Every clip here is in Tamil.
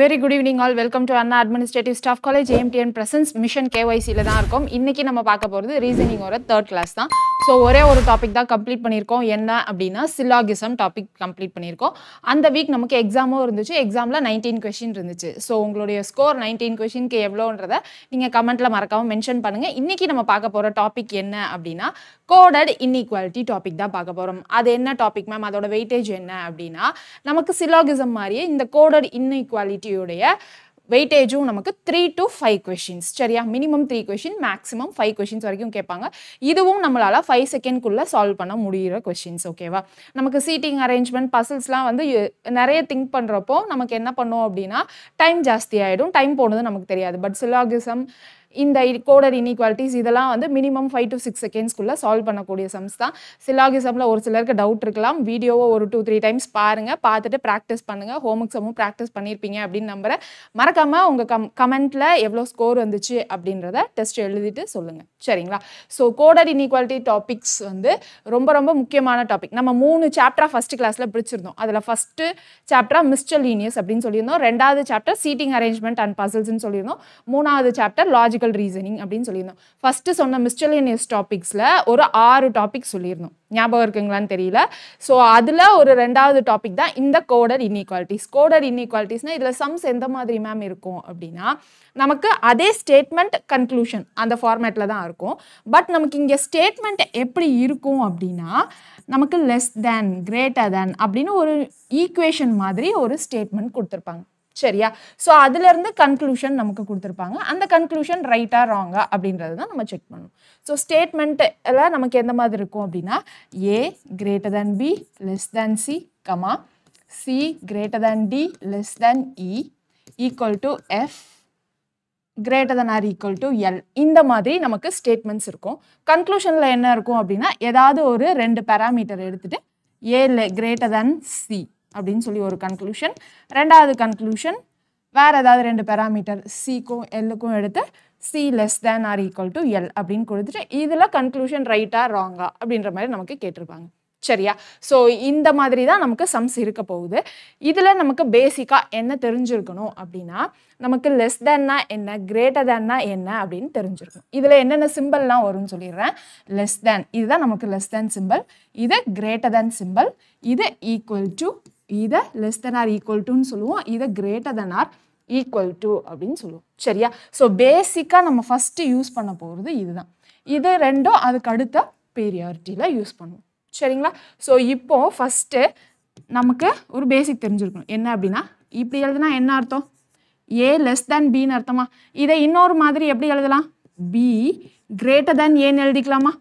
Very good evening all welcome to Anna administrative staff college ஏஎம்டிஎன் பிரசன்ஸ் மிஷன் கேஒய்சியில் தான் இருக்கும் இன்றைக்கி நம்ம பார்க்க போகிறது ரீசனிங் ஒரு தேர்ட் கிளாஸ் தான் ஸோ ஒரே ஒரு டாபிக் தான் கம்ப்ளீட் பண்ணியிருக்கோம் என்ன அப்படின்னா சிலாகிசம் டாபிக் கம்ப்ளீட் பண்ணியிருக்கோம் அந்த வீக் நமக்கு எக்ஸாமும் இருந்துச்சு எக்ஸாமில் நைன்டீன் கொஷின் இருந்துச்சு ஸோ உங்களுடைய ஸ்கோர் நைன்டீன் கொஷினுக்கு எவ்வளோன்றதை நீங்கள் கமெண்ட்டில் மறக்காமல் மென்ஷன் பண்ணுங்கள் இன்றைக்கி நம்ம பார்க்க போகிற டாபிக் என்ன அப்படின்னா கோடட் இன்இக்வாலிட்டி டாபிக் தான் பார்க்க போகிறோம் அது என்ன டாபிக் மேம் அதோட வெயிட்டேஜ் என்ன அப்படின்னா நமக்கு சிலாகிசம் மாதிரியே இந்த கோடட் இன்இக்வாலிட்டியுடைய வெயிட்டேஜும் நமக்கு த்ரீ டு ஃபைவ் கொஷின்ஸ் சரியா minimum three question maximum five questions வரைக்கும் கேட்பாங்க இதுவும் நம்மளால் ஃபைவ் செகண்ட்குள்ளே சால்வ் பண்ண முடிகிற கொஷின்ஸ் ஓகேவா நமக்கு சீட்டிங் அரேஞ்ச்மெண்ட் பசில்ஸ்லாம் வந்து நிறைய திங்க் பண்ணுறப்போ நமக்கு என்ன பண்ணோம் அப்படின்னா டைம் ஜாஸ்தி ஆகிடும் டைம் போனது நமக்கு தெரியாது பட் சிலாகிசம் இந்த கோடர் இன்இக்வாலிட்டிஸ் இதெல்லாம் வந்து மினிமம் ஃபைவ் டு சிக்ஸ் செகண்ட்ஸ்குள்ளே சால்வ் பண்ணக்கூடிய சம்ஸ் தான் சிலாகிசமில் ஒரு சிலருக்கு டவுட் இருக்கலாம் வீடியோவை ஒரு டூ த்ரீ டைம்ஸ் பாருங்கள் பார்த்துட்டு ப்ராக்டிஸ் பண்ணுங்கள் ஹோம்ஒர்க் சமும் ப்ராக்டிஸ் பண்ணியிருப்பீங்க அப்படின்னு நம்புகிறேன் மறக்காமல் உங்கள் கம் கமெண்ட்டில் எவ்வளோ ஸ்கோர் வந்துச்சு அப்படின்றத டெஸ்ட் எழுதிட்டு சொல்லுங்கள் சரிங்களா ஸோ கோடர் இன்இக்வாலிட்டி டாபிக்ஸ் வந்து ரொம்ப ரொம்ப முக்கியமான டாபிக் நம்ம மூணு சாப்டராக ஃபஸ்ட் கிளாஸில் பிடிச்சிருந்தோம் அதில் ஃபஸ்ட்டு சாப்டராக லீனியஸ் அப்படின்னு சொல்லியிருந்தோம் ரெண்டாவது சாப்டர் சீட்டிங் அரேஞ்ச்மெண்ட் அண்ட் பசில்ஸ்ன்னு சொல்லியிருந்தோம் மூணாவது சாப்டர் லாஜிக் லாஜிக்கல் ரீசனிங் அப்படின்னு சொல்லியிருந்தோம் ஃபஸ்ட்டு சொன்ன மிஸ்டலினியஸ் டாபிக்ஸில் ஒரு ஆறு டாபிக் சொல்லியிருந்தோம் ஞாபகம் இருக்குங்களான்னு தெரியல ஸோ அதில் ஒரு ரெண்டாவது டாபிக் தான் இந்த கோடர் இன்இக்வாலிட்டிஸ் கோடர் இன்இக்வாலிட்டிஸ்னால் இதில் சம்ஸ் எந்த மாதிரி மேம் இருக்கும் அப்படின்னா நமக்கு அதே ஸ்டேட்மெண்ட் கன்க்ளூஷன் அந்த ஃபார்மேட்டில் தான் இருக்கும் பட் நமக்கு இங்கே ஸ்டேட்மெண்ட் எப்படி இருக்கும் அப்படின்னா நமக்கு லெஸ் தேன் கிரேட்டர் தேன் அப்படின்னு ஒரு ஈக்குவேஷன் மாதிரி ஒரு ஸ்டேட்மெண்ட் கொடுத்துருப்பாங்க சரியா ஸோ அதுலேருந்து கன்க்ளூஷன் நமக்கு கொடுத்துருப்பாங்க அந்த கன்க்ளூஷன் ரைட்டாக ராங்கா அப்படின்றது தான் நம்ம செக் பண்ணணும் ஸோ ஸ்டேட்மெண்ட்டில் நமக்கு எந்த மாதிரி இருக்கும் அப்படின்னா A greater than B less than C comma C greater than D less than E equal to F greater than or equal to L இந்த மாதிரி நமக்கு ஸ்டேட்மெண்ட்ஸ் இருக்கும் கன்க்ளூஷனில் என்ன இருக்கும் அப்படின்னா ஏதாவது ஒரு ரெண்டு பேராமீட்டர் எடுத்துகிட்டு ஏ கிரேட்டர் தன் சி அப்படின்னு சொல்லி ஒரு கன்க்ளூஷன் ரெண்டாவது கன்க்ளூஷன் வேறு ஏதாவது ரெண்டு பேராமீட்டர் சிக்கும் எல்லுக்கும் எடுத்து C less than or equal to L அப்படின்னு கொடுத்துட்டு இதில் கன்க்ளூஷன் ரைட்டா ராங்கா அப்படின்ற மாதிரி நமக்கு கேட்டிருப்பாங்க சரியா ஸோ இந்த மாதிரி தான் நமக்கு சம்ஸ் இருக்க போகுது இதில் நமக்கு பேசிக்காக என்ன தெரிஞ்சிருக்கணும் அப்படின்னா நமக்கு லெஸ் தேன்னா என்ன கிரேட்டர் தேன்னா என்ன அப்படின்னு தெரிஞ்சிருக்கணும் இதில் என்னென்ன சிம்பிள்லாம் வரும்னு சொல்லிடுறேன் லெஸ் தேன் இதுதான் நமக்கு லெஸ் தேன் சிம்பிள் இது கிரேட்டர் தேன் சிம்பிள் இது ஈக்குவல் டு இதை லெஸ் தென் ஆர் ஈக்குவல் டுன்னு சொல்லுவோம் இதை greater than or equal to அப்படின்னு சொல்லுவோம் சரியா ஸோ பேசிக்காக நம்ம ஃபஸ்ட்டு யூஸ் பண்ண போகிறது இதுதான் இது ரெண்டும் அதுக்கு அடுத்த பீரியாரிட்டியில் யூஸ் பண்ணுவோம் சரிங்களா ஸோ இப்போது ஃபஸ்ட்டு நமக்கு ஒரு பேசிக் தெரிஞ்சிருக்கணும் என்ன அப்படின்னா இப்படி எழுதுனா என்ன அர்த்தம் ஏ லெஸ் தேன் பின்னு அர்த்தமா இதை இன்னொரு மாதிரி எப்படி எழுதலாம் பி கிரேட்டர் தேன் ஏன்னு எழுதிக்கலாமா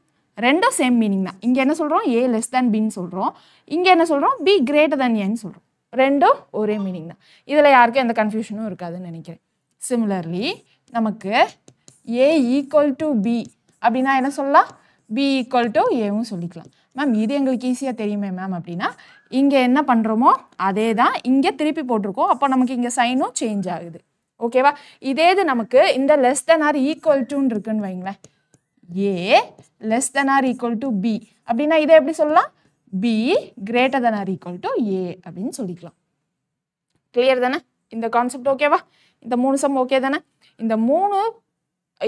ரெண்டும் சேம் மீனிங் தான் இங்கே என்ன சொல்கிறோம் ஏ லெஸ் தேன் பின்னு சொல்கிறோம் இங்கே என்ன சொல்கிறோம் பி கிரேட்டர் தேன் ஏன்னு சொல்கிறோம் ரெண்டும் ஒரே மீனிங் தான் இதில் யாருக்கும் எந்த கன்ஃபியூஷனும் இருக்காதுன்னு நினைக்கிறேன் சிமிலர்லி நமக்கு ஏ ஈக்குவல் டு பி அப்படின்னா என்ன சொல்லலாம் பி ஈக்குவல் டு ஏவும் சொல்லிக்கலாம் மேம் இது எங்களுக்கு ஈஸியாக தெரியுமே மேம் அப்படின்னா இங்கே என்ன பண்ணுறோமோ அதே தான் இங்கே திருப்பி போட்டிருக்கோம் அப்போ நமக்கு இங்கே சைனும் சேஞ்ச் ஆகுது ஓகேவா இதே இது நமக்கு இந்த லெஸ் தென் ஆர் ஈக்குவல் டுன்னு இருக்குன்னு வைங்களேன் A less than or equal to B அப்படின்னா இதை எப்படி சொல்லலாம் B greater than or equal to A அப்படின்னு சொல்லிக்கலாம் clear தானே இந்த கான்செப்ட் ஓகேவா இந்த மூணு சம் ஓகே தானே இந்த மூணு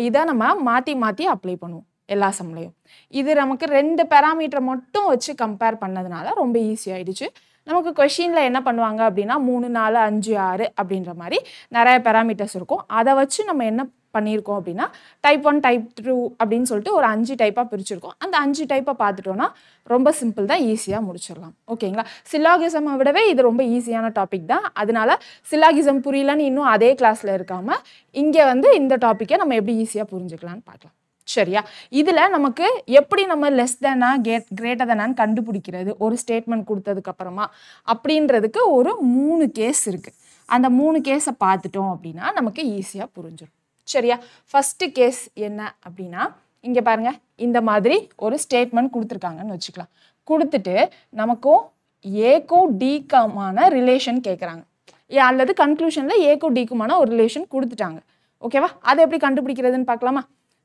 இதை நம்ம மாற்றி மாற்றி அப்ளை பண்ணுவோம் எல்லா சம்லையும் இது நமக்கு ரெண்டு parameter மட்டும் வச்சு கம்பேர் பண்ணதுனால ரொம்ப ஈஸி ஆயிடுச்சு நமக்கு கொஷின்ல என்ன பண்ணுவாங்க அப்படின்னா மூணு நாலு அஞ்சு ஆறு அப்படின்ற மாதிரி நிறைய பேராமீட்டர்ஸ் இருக்கும் அதை வச்சு நம்ம என்ன பண்ணியிருக்கோம் அப்படின்னா டைப் ஒன் டைப் டூ அப்படின்னு சொல்லிட்டு ஒரு அஞ்சு டைப்பாக பிரிச்சிருக்கோம் அந்த அஞ்சு டைப்பை பார்த்துட்டோன்னா ரொம்ப சிம்பிள் தான் ஈஸியாக முடிச்சிடலாம் ஓகேங்களா சில்லாகிசமை விடவே இது ரொம்ப ஈஸியான டாபிக் தான் அதனால சில்லாகிசம் புரியலன்னு இன்னும் அதே கிளாஸில் இருக்காமல் இங்கே வந்து இந்த டாப்பிக்கை நம்ம எப்படி ஈஸியாக புரிஞ்சுக்கலான்னு பார்க்கலாம் சரியா இதில் நமக்கு எப்படி நம்ம லெஸ் தேனா கேட் கிரேட்டர் தேனான்னு கண்டுபிடிக்கிறது ஒரு ஸ்டேட்மெண்ட் கொடுத்ததுக்கப்புறமா அப்படின்றதுக்கு ஒரு மூணு கேஸ் இருக்குது அந்த மூணு கேஸை பார்த்துட்டோம் அப்படின்னா நமக்கு ஈஸியாக புரிஞ்சிடும் சரியா ஃபஸ்ட்டு கேஸ் என்ன அப்படின்னா இங்கே பாருங்கள் இந்த மாதிரி ஒரு ஸ்டேட்மெண்ட் கொடுத்துருக்காங்கன்னு வச்சுக்கலாம் கொடுத்துட்டு நமக்கும் ஏக்கும் டீக்கமான ரிலேஷன் கேட்குறாங்க அல்லது கன்க்ளூஷனில் ஏக்கும் டீக்குமான ஒரு ரிலேஷன் கொடுத்துட்டாங்க ஓகேவா அதை எப்படி கண்டுபிடிக்கிறதுன்னு பார்க்கலாமா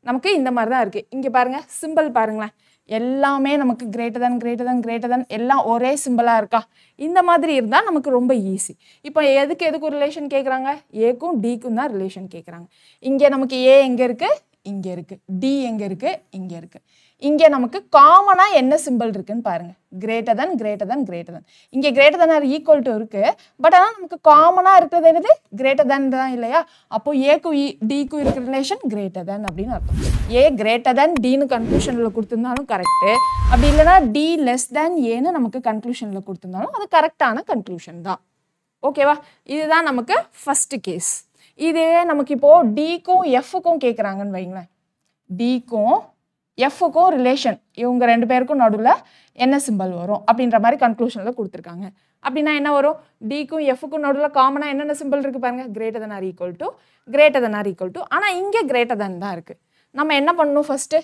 நமக்கு இந்த மாதிரி தான் இருக்குது இங்கே பாருங்கள் சிம்பிள் பாருங்களேன் எல்லாமே நமக்கு greater than greater than greater than எல்லாம் ஒரே சிம்பிளாக இருக்கா இந்த மாதிரி இருந்தால் நமக்கு ரொம்ப ஈஸி இப்போ எதுக்கு எதுக்கு ரிலேஷன் கேட்குறாங்க ஏக்கும் டிக்கும் தான் ரிலேஷன் கேட்குறாங்க இங்கே நமக்கு ஏ எங்கே இருக்குது இங்கே இருக்குது டி எங்கே இருக்குது இங்கே இருக்குது இங்கே நமக்கு காமனாக என்ன சிம்பிள் இருக்குன்னு பாருங்கள் greater than greater than greater than இங்கே greater than or equal to இருக்குது பட் ஆனால் நமக்கு காமனாக இருக்கிறது என்னது கிரேட்டர் தன் தான் இல்லையா அப்போது ஏக்கு டிக்கு e, இருக்கிற ரிலேஷன் கிரேட்டர் தன் அப்படின்னு அர்த்தம் ஏ கிரேட்டர் தன் டின்னு கன்க்ளூஷனில் கொடுத்துருந்தாலும் கரெக்டு அப்படி இல்லைனா டி லெஸ் தேன் ஏன்னு நமக்கு கன்க்ளூஷனில் கொடுத்துருந்தாலும் அது கரெக்டான கன்க்ளூஷன் தான் ஓகேவா இதுதான் நமக்கு ஃபஸ்ட்டு கேஸ் இதே நமக்கு இப்போது டிக்கும் எஃப்க்கும் கேட்குறாங்கன்னு வைங்களேன் டிக்கும் எஃப்ஓக்கும் ரிலேஷன் இவங்க ரெண்டு பேருக்கும் நடுவில் என்ன சிம்பல் வரும் அப்படின்ற மாதிரி கன்க்ளூஷனில் கொடுத்துருக்காங்க அப்படின்னா என்ன வரும் டிக்கும் எஃப்க்கும் நடுவில் காமனாக என்னென்ன சிம்பிள் இருக்குது பாருங்கள் greater than or equal to greater than or equal to ஆனால் இங்கே கிரேட்டர் தன் தான் இருக்குது நம்ம என்ன பண்ணணும் ஃபஸ்ட்டு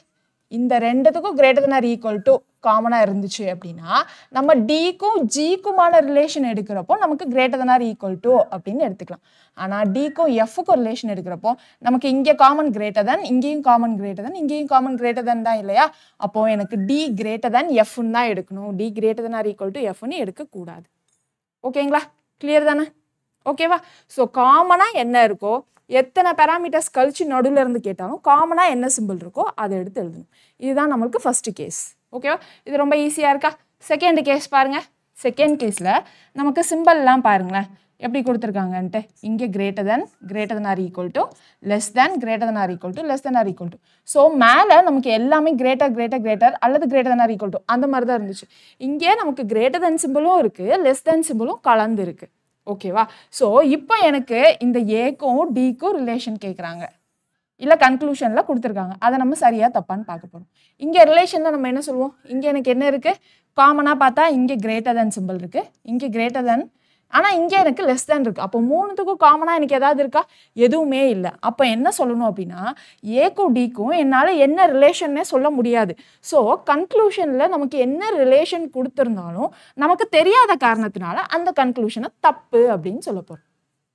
இந்த ரெண்டுத்துக்கும் greater than or equal to காமனாக இருந்துச்சு அப்படின்னா நம்ம டிக்கும் ஜிக்குமான ரிலேஷன் எடுக்கிறப்போ நமக்கு greater than or equal to அப்படின்னு எடுத்துக்கலாம் ஆனால் டிக்கும் எஃப்க்கும் ரிலேஷன் எடுக்கிறப்போ நமக்கு இங்கே காமன் கிரேட்டர் தன் இங்கேயும் காமன் கிரேட்டர் தன் இங்கேயும் காமன் கிரேட்டர் தன் தான் இல்லையா அப்போது எனக்கு டி கிரேட்டர் தன் எஃப்னு தான் எடுக்கணும் D greater than or equal to எஃப்னு எடுக்கக்கூடாது ஓகேங்களா கிளியர் தானே ஓகேவா ஸோ காமனாக என்ன இருக்கோ எத்தனை பேராமீட்டர்ஸ் கழிச்சு நடுவில் இருந்து கேட்டாலும் காமனாக என்ன சிம்பிள் இருக்கோ அதை எடுத்து எழுதணும் இதுதான் நம்மளுக்கு ஃபஸ்ட்டு கேஸ் ஓகேவா இது ரொம்ப ஈஸியாக இருக்கா செகண்ட் கேஸ் பாருங்கள் செகண்ட் கேஸில் நமக்கு சிம்பிள்லாம் பாருங்களேன் எப்படி கொடுத்துருக்காங்கன்ட்டு இங்கே greater than greater than or equal to less than greater than or equal to less than or equal to so மேலே நமக்கு எல்லாமே கிரேட்டர் கிரேட்டர் கிரேட்டர் அல்லது greater than or equal to அந்த மாதிரி தான் இருந்துச்சு இங்கே நமக்கு கிரேட்டர் தென் சிம்பிளும் இருக்குது லெஸ் தென் சிம்பிளும் கலந்துருக்குது ஓகேவா ஸோ இப்போ எனக்கு இந்த ஏக்கும் டிக்கும் ரிலேஷன் கேட்குறாங்க இல்லை கன்க்ளூஷனில் கொடுத்துருக்காங்க அதை நம்ம சரியாக தப்பான்னு பார்க்க போகிறோம் இங்கே ரிலேஷனில் நம்ம என்ன சொல்லுவோம் இங்கே எனக்கு என்ன இருக்குது காமனாக பார்த்தா இங்கே கிரேட்டர் தேன் சிம்பிள் இருக்குது இங்கே கிரேட்டர் தேன் ஆனால் இங்கே எனக்கு லெஸ் தேன் இருக்குது அப்போ மூணுத்துக்கும் காமனாக எனக்கு எதாவது இருக்கா எதுவுமே இல்லை அப்போ என்ன சொல்லணும் அப்படின்னா ஏக்கும் டிக்கும் என்னால் என்ன ரிலேஷன்னே சொல்ல முடியாது ஸோ கன்க்ளூஷனில் நமக்கு என்ன ரிலேஷன் கொடுத்துருந்தாலும் நமக்கு தெரியாத காரணத்தினால அந்த கன்க்ளூஷனை தப்பு அப்படின்னு சொல்ல போகிறோம்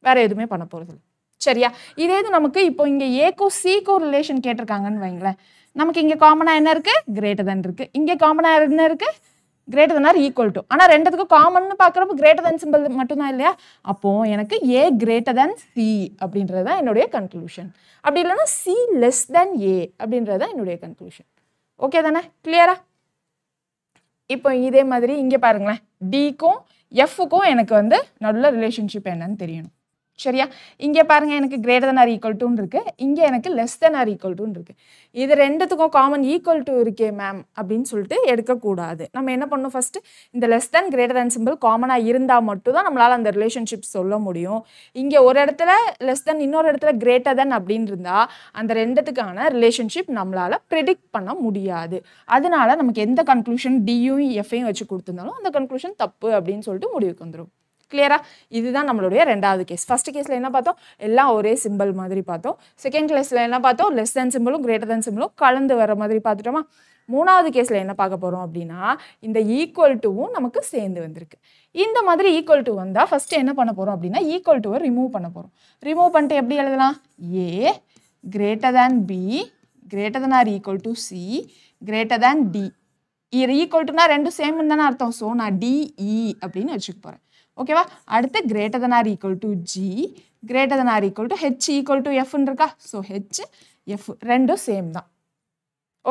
வேறு எதுவுமே பண்ண போகிறது சரியா இதே இது நமக்கு இப்போ இங்கே ஏக்கோ சீக்கோ ரிலேஷன் கேட்டிருக்காங்கன்னு வைங்களேன் நமக்கு இங்கே காமனாக என்ன இருக்குது கிரேட்டர் தன் இருக்குது இங்கே காமனாக என்ன இருக்குது greater than or equal to ஆனால் ரெண்டுத்துக்கும் காமன்னு பார்க்குறப்ப கிரேட்டர் தென் சிம்பிள் மட்டும்தான் இல்லையா அப்போது எனக்கு ஏ கிரேட்டர் தென் சி அப்படின்றது தான் என்னுடைய கன்க்ளூஷன் அப்படி இல்லைன்னா சி லெஸ் தென் ஏ அப்படின்றது தான் என்னுடைய கன்க்ளூஷன் ஓகே தானே கிளியரா இப்போ இதே மாதிரி இங்கே பாருங்களேன் டிக்கும் எஃப்க்கும் எனக்கு வந்து நல்ல ரிலேஷன்ஷிப் என்னன்னு தெரியணும் சரியா இங்கே பாருங்கள் எனக்கு கிரேட்டர் தன் ஆர் ஈக்குவல் டூன்னு இருக்குது இங்கே எனக்கு லெஸ் தென் ஆர் ஈக்குவல் டூன் இருக்குது இது ரெண்டுத்துக்கும் காமன் ஈக்குவல் டூ இருக்கே மேம் அப்படின்னு சொல்லிட்டு எடுக்கக்கூடாது நம்ம என்ன பண்ணணும் ஃபஸ்ட்டு இந்த less than greater than symbol காமனாக இருந்தால் மட்டும் தான் நம்மளால் அந்த ரிலேஷன்ஷிப் சொல்ல முடியும் இங்கே ஒரு இடத்துல லெஸ் தென் இன்னொரு இடத்துல கிரேட்டர் தென் அப்படின்னு அந்த ரெண்டுத்துக்கான ரிலேஷன்ஷிப் நம்மளால் ப்ரிடிக்ட் பண்ண முடியாது அதனால நமக்கு எந்த கன்க்ளூஷன் டியும் e வச்சு கொடுத்துருந்தாலும் அந்த கன்க்ளூஷன் தப்பு அப்படின்னு சொல்லிட்டு முடிவுக்கு வந்துடும் கிளியரா இதுதான் நம்மளுடைய ரெண்டாவது கேஸ் ஃபர்ஸ்ட் கேஸில் என்ன பார்த்தோம் எல்லாம் ஒரே சிம்பிள் மாதிரி பார்த்தோம் செகண்ட் கேஸில் என்ன பார்த்தோம் லெஸ் தேன் சிம்பிளும் கிரேட்டர் தேன் சிம்பிளும் கலந்து வர மாதிரி பார்த்துட்டோமா மூணாவது கேஸில் என்ன பார்க்க போகிறோம் அப்படின்னா இந்த ஈக்குவல் டூவும் நமக்கு சேர்ந்து வந்திருக்கு இந்த மாதிரி ஈக்குவல் டூ வந்தால் ஃபஸ்ட்டு என்ன பண்ண போகிறோம் அப்படின்னா ஈக்குவல் டூவை ரிமூவ் பண்ண போகிறோம் ரிமூவ் பண்ணிட்டு எப்படி எழுதலாம் A greater than B greater than or equal to C greater than D equal டுனா ரெண்டும் சேம்னு தானே அர்த்தம் ஸோ நான் டிஇ e அப்படின்னு வச்சுக்க போகிறேன் ஓகேவா அடுத்து greater than or equal to G greater than or equal to H equal to எஃப்னு இருக்கா ஸோ ஹெச் எஃப் ரெண்டும் சேம் தான்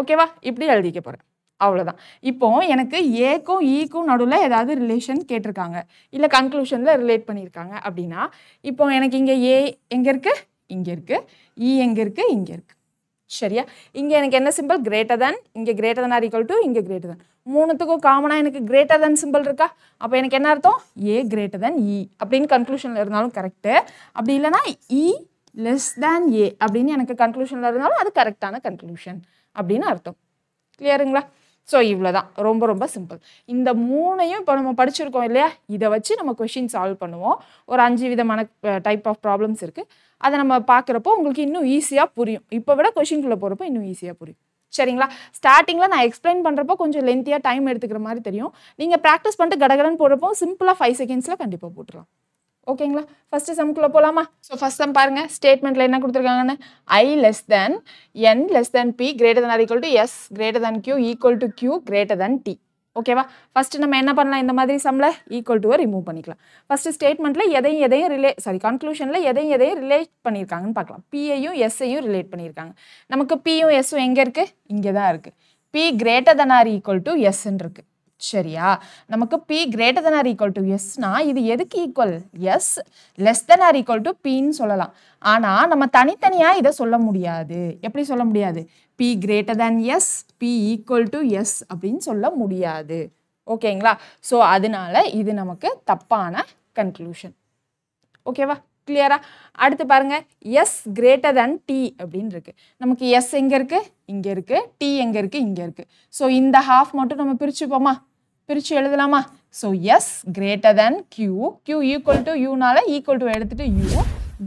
ஓகேவா இப்படி எழுதிக்க போகிறேன் அவ்வளோதான் இப்போ எனக்கு ஏக்கும் ஈக்கும் e நடுவில் ஏதாவது ரிலேஷன் கேட்டிருக்காங்க இல்லை கன்க்ளூஷனில் ரிலேட் பண்ணியிருக்காங்க அப்படின்னா இப்போ எனக்கு இங்கே ஏ எங்கே இருக்குது இங்கே இருக்குது இ e எங்கே இருக்குது இங்கே இருக்குது சரியா இங்கே எனக்கு என்ன சிம்பிள் கிரேட்டர் தேன் இங்கே greater than or equal to இங்கே கிரேட்டர் தன் மூணுத்துக்கும் காமனாக எனக்கு கிரேட்டர் தென் சிம்பிள் இருக்கா அப்போ எனக்கு என்ன அர்த்தம் ஏ கிரேட்டர் தென் இ அப்படின்னு கன்க்ளூஷனில் இருந்தாலும் கரெக்டு அப்படி இல்லைனா இ லெஸ் தேன் ஏ அப்படின்னு எனக்கு கன்க்ளூஷனில் இருந்தாலும் அது கரெக்டான கன்க்ளூஷன் அப்படின்னு அர்த்தம் கிளியருங்களா ஸோ இவ்வளோ தான் ரொம்ப ரொம்ப சிம்பிள் இந்த மூணையும் இப்போ நம்ம படிச்சிருக்கோம் இல்லையா இதை வச்சு நம்ம கொஷின் சால்வ் பண்ணுவோம் ஒரு அஞ்சு விதமான டைப் ஆஃப் ப்ராப்ளம்ஸ் இருக்குது அதை நம்ம பார்க்குறப்போ உங்களுக்கு இன்னும் ஈஸியாக புரியும் இப்போ விட கொஷின்குள்ளே போகிறப்போ இன்னும் ஈஸியாக புரியும் சரிங்களா ஸ்டார்டிங்கில் நான் எக்ஸ்பிளைன் பண்ணுறப்போ கொஞ்சம் லென்த்தியாக டைம் எடுத்துக்கிற மாதிரி தெரியும் நீங்கள் ப்ராக்டிஸ் பண்ணிட்டு கடகடன் போடுறப்போ சிம்பிளாக ஃபைவ் செகண்ட்ஸில் கண்டிப்பாக போட்டுடலாம் ஓகேங்களா ஃபஸ்ட்டு சம்குள்ளே போகலாமா ஸோ ஃபஸ்ட் சம் பாருங்கள் ஸ்டேட்மெண்ட்டில் என்ன கொடுத்துருக்காங்கன்னு I less than N less than B greater than or equal to S greater than Q equal to Q greater than T ஓகேவா ஃபஸ்ட்டு நம்ம என்ன பண்ணலாம் இந்த மாதிரி சம்மில் ஈக்குவல் டுவை ரிமூவ் பண்ணிக்கலாம் ஃபஸ்ட்டு ஸ்டேட்மெண்ட்டில் எதையும் எதையும் ரிலே சாரி கன்க்ளூஷனில் எதையும் எதையும் ரிலேட் பண்ணியிருக்காங்கன்னு பார்க்கலாம் பிஐயும் எஸ்ஐயும் ரிலேட் பண்ணியிருக்காங்க நமக்கு பியும் எஸ்ஸும் எங்கே இருக்குது இங்கே தான் இருக்குது P greater than or equal to எஸ்ன்னு இருக்குது சரியா நமக்கு P greater than or equal to எஸ்னா இது எதுக்கு equal S less than or equal to பின்னு சொல்லலாம் ஆனால் நம்ம தனித்தனியாக இதை சொல்ல முடியாது எப்படி சொல்ல முடியாது P greater than S P equal to S அப்படின்னு சொல்ல முடியாது ஓகேங்களா ஸோ அதனால இது நமக்கு தப்பான கன்க்ளூஷன் ஓகேவா clear? அடுத்து பாருங்க எஸ் greater than டி அப்படின் இருக்கு நமக்கு எஸ் எங்கே இருக்கு இங்கே இருக்கு டி எங்கே இருக்கு இங்கே இருக்கு ஸோ இந்த ஹாஃப் மட்டும் நம்ம பிரிச்சுப்போமா பிரித்து எழுதலாமா so S than than Q equal equal U யூனால ஈக்குவல் to எடுத்துட்டு யூ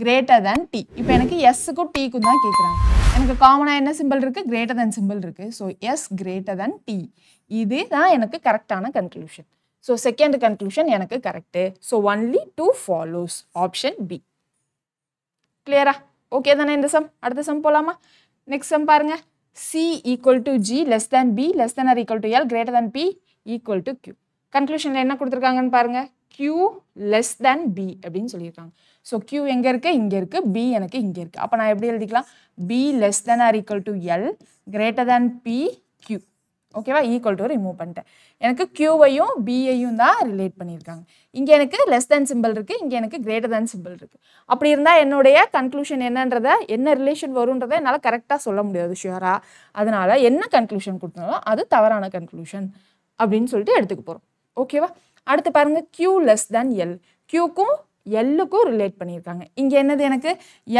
கிரேட்டர் தேன் டி இப்போ எனக்கு எஸ்ஸுக்கும் டீக்கும் தான் கேட்குறாங்க எனக்கு காமனாக என்ன சிம்பிள் இருக்குது கிரேட்டர் தேன் சிம்பிள் இருக்குது so S greater than T இது தான் எனக்கு கரெக்டான கன்க்ளூஷன் ஸோ செகண்ட் கன்க்ளூஷன் எனக்கு correct so only two follows option B கிளியரா ஓகே தானே இந்த சம் அடுத்த சம் போகலாமா நெக்ஸ்ட் சம் பாருங்கள் C equal to G less than B less than or equal to L greater than B equal to Q கன்க்ளூஷனில் என்ன கொடுத்துருக்காங்கன்னு பாருங்கள் க்யூ லெஸ் தேன் பி அப்படின்னு சொல்லியிருக்காங்க ஸோ க்யூ எங்கே இருக்குது இங்கே இருக்குது பி எனக்கு இங்கே இருக்குது அப்போ நான் எப்படி எழுதிக்கலாம் B less than or equal to L greater than B Q ஓகேவா ஈக்குவல் டு ரிமூவ் பண்ணிட்டேன் எனக்கு க்யூவையும் பிஐயும் தான் ரிலேட் பண்ணியிருக்காங்க இங்கே எனக்கு லெஸ் தேன் சிம்பிள் இருக்குது இங்கே எனக்கு கிரேட்டர் தேன் சிம்பிள் இருக்குது அப்படி இருந்தால் என்னுடைய கன்க்ளூஷன் என்னன்றதை என்ன ரிலேஷன் வரும்ன்றதை என்னால் கரெக்டாக சொல்ல முடியாது ஷுவராக அதனால் என்ன கன்க்ளூஷன் கொடுத்தாலும் அது தவறான கன்க்ளூஷன் அப்படின்னு சொல்லிட்டு எடுத்துக்க போகிறோம் ஓகேவா அடுத்து பாருங்கள் கியூ லெஸ் தேன் எல் கியூக்கும் எல்லுக்கும் ரிலேட் பண்ணியிருக்காங்க இங்கே என்னது எனக்கு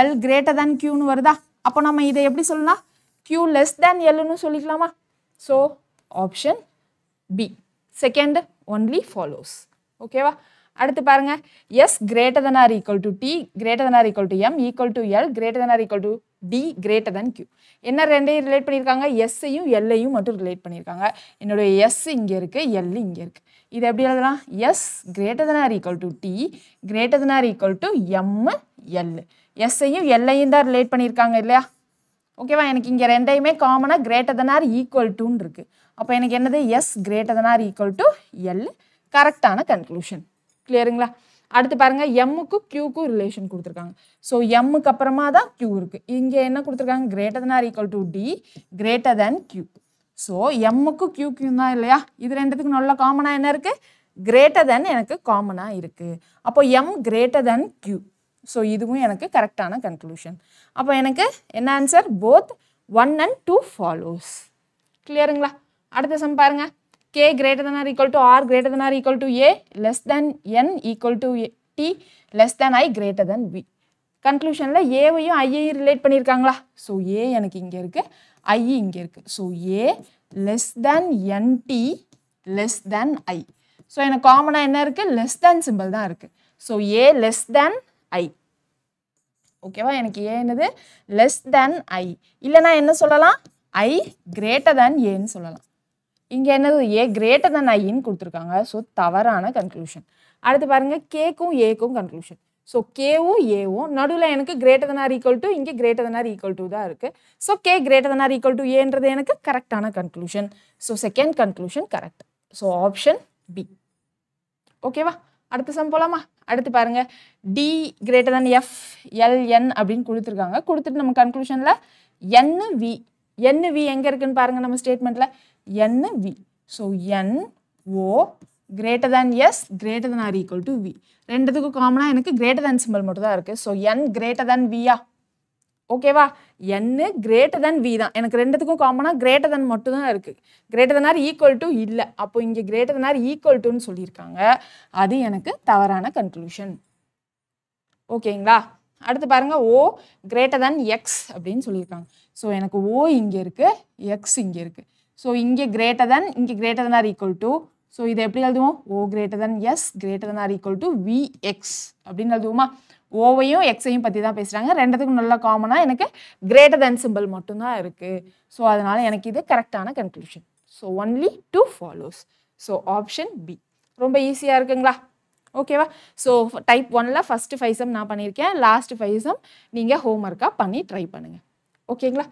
எல் கிரேட்டர் தேன் கியூன்னு வருதா அப்போ நம்ம இதை எப்படி சொல்லலாம் கியூ லெஸ் தேன் எல்லுன்னு சொல்லிக்கலாமா so option B second only follows ஓகேவா அடுத்து பாருங்கள் S greater than or equal to T greater than or equal to M equal to L greater than or equal to T greater than Q என்ன ரெண்டையும் ரிலேட் பண்ணியிருக்காங்க எஸ்ஸையும் எல்லையும் மட்டும் ரிலேட் பண்ணியிருக்காங்க என்னுடைய எஸ் இங்கே இருக்குது எல் இங்கே இருக்குது இது எப்படி எழுதலாம் S greater than or equal to T greater than or equal to M L எஸ்ஸையும் எல்லையும் தான் ரிலேட் பண்ணியிருக்காங்க இல்லையா ஓகேவா எனக்கு இங்கே ரெண்டையுமே காமனாக கிரேட்டர் தன் ஆர் ஈக்குவல் டுன்னு இருக்குது அப்போ எனக்கு என்னது S greater than or equal to L கரெக்டான கன்க்ளூஷன் கிளியருங்களா அடுத்து பாருங்கள் எம்முக்கும் கியூக்கும் ரிலேஷன் கொடுத்துருக்காங்க ஸோ எம்முக்கு அப்புறமா தான் கியூ இருக்குது இங்கே என்ன கொடுத்துருக்காங்க greater than or equal to T greater than Q so எம்முக்கும் கியூ தான் இல்லையா இது ரெண்டுத்துக்கு நல்ல காமனாக என்ன இருக்குது கிரேட்டர் தென் எனக்கு காமனாக இருக்குது அப்போ M greater than Q so இதுவும் எனக்கு கரெக்டான கன்க்ளூஷன் அப்போ எனக்கு என்ன answer both one and two follows கிளியருங்களா அடுத்த சம் பாருங்கள் k greater than or equal to r greater than or equal to a less than n equal to a, t less than i greater than b கன்க்ளூஷனில் ஏவையும் ஐயையும் ரிலேட் பண்ணியிருக்காங்களா ஸோ ஏ எனக்கு இங்கே இருக்குது ஐ இங்கே இருக்குது so A less than D less than I so எனக்கு காமனாக என்ன இருக்குது லெஸ் தேன் சிம்பிள் தான் இருக்குது ஸோ ஏ லெஸ் தேன் ஐ ஓகேவா எனக்கு ஏ என்னது லெஸ் தேன் ஐ இல்லைனா என்ன சொல்லலாம் ஐ கிரேட்டர் தேன் ஏன்னு சொல்லலாம் இங்கே என்னது ஏ கிரேட்டர் தன் ஐன்னு கொடுத்துருக்காங்க ஸோ தவறான கன்க்ளூஷன் அடுத்து பாருங்கள் கேக்கும் ஏக்கும் கன்க்ளூஷன் ஸோ கேவும் ஏவும் நடுவில் எனக்கு greater than or equal to இங்கே greater than or equal to தான் இருக்குது so K greater than or equal to ஏன்றது எனக்கு கரெக்டான conclusion so second conclusion correct so option B ஓகேவா அடுத்த சம் போகலாமா அடுத்து பாருங்கள் T greater than F L N அப்படின்னு கொடுத்துருக்காங்க கொடுத்துட்டு நம்ம கன்க்ளூஷனில் என் வி என் வி எங்கே இருக்குன்னு பாருங்கள் நம்ம ஸ்டேட்மெண்ட்டில் n v. So, N, O, greater than S, greater than or equal to V. ரெண்டுத்துக்கு காமனா எனக்கு greater than symbol மட்டுதான் இருக்கு. So, N greater than V யா. வா. N greater than V தான் எனக்கு ரெண்டுத்துக்கும் காமனா greater than மட்டுதான் இருக்கு greater than or equal to இல்ல. அப்போ இங்க greater than or equal toன்னு சொல்லிருக்காங்க. அது எனக்கு தவரான conclusion. Okay ஓகேங்களா அடுத்து பாருங்க o greater than x அப்படின் சொல்லிருக்காங்க. So எனக்கு o இங்க இருக்கு, x இங்க இருக்கு. ஸோ இங்கே கிரேட்டர் தன் இங்கே greater than or equal to so இதை எப்படி எழுதுவோம் O greater than S greater than or equal to V X அப்படின்னு எழுதுவோமா ஓவையும் எக்ஸையும் பற்றி தான் பேசுகிறாங்க ரெண்டுத்துக்கும் நல்ல காமனாக எனக்கு கிரேட்டர் தன் சிம்பிள் மட்டும்தான் இருக்குது ஸோ அதனால் எனக்கு இது கரெக்டான conclusion so only two follows so option B ரொம்ப ஈஸியாக இருக்குங்களா ஓகேவா ஸோ டைப் ஒனில் ஃபஸ்ட்டு ஃபைவ் சம் நான் பண்ணியிருக்கேன் லாஸ்ட் ஃபைவ் சம் நீங்கள் ஹோம் ஒர்க்காக பண்ணி ட்ரை பண்ணுங்கள் ஓகேங்களா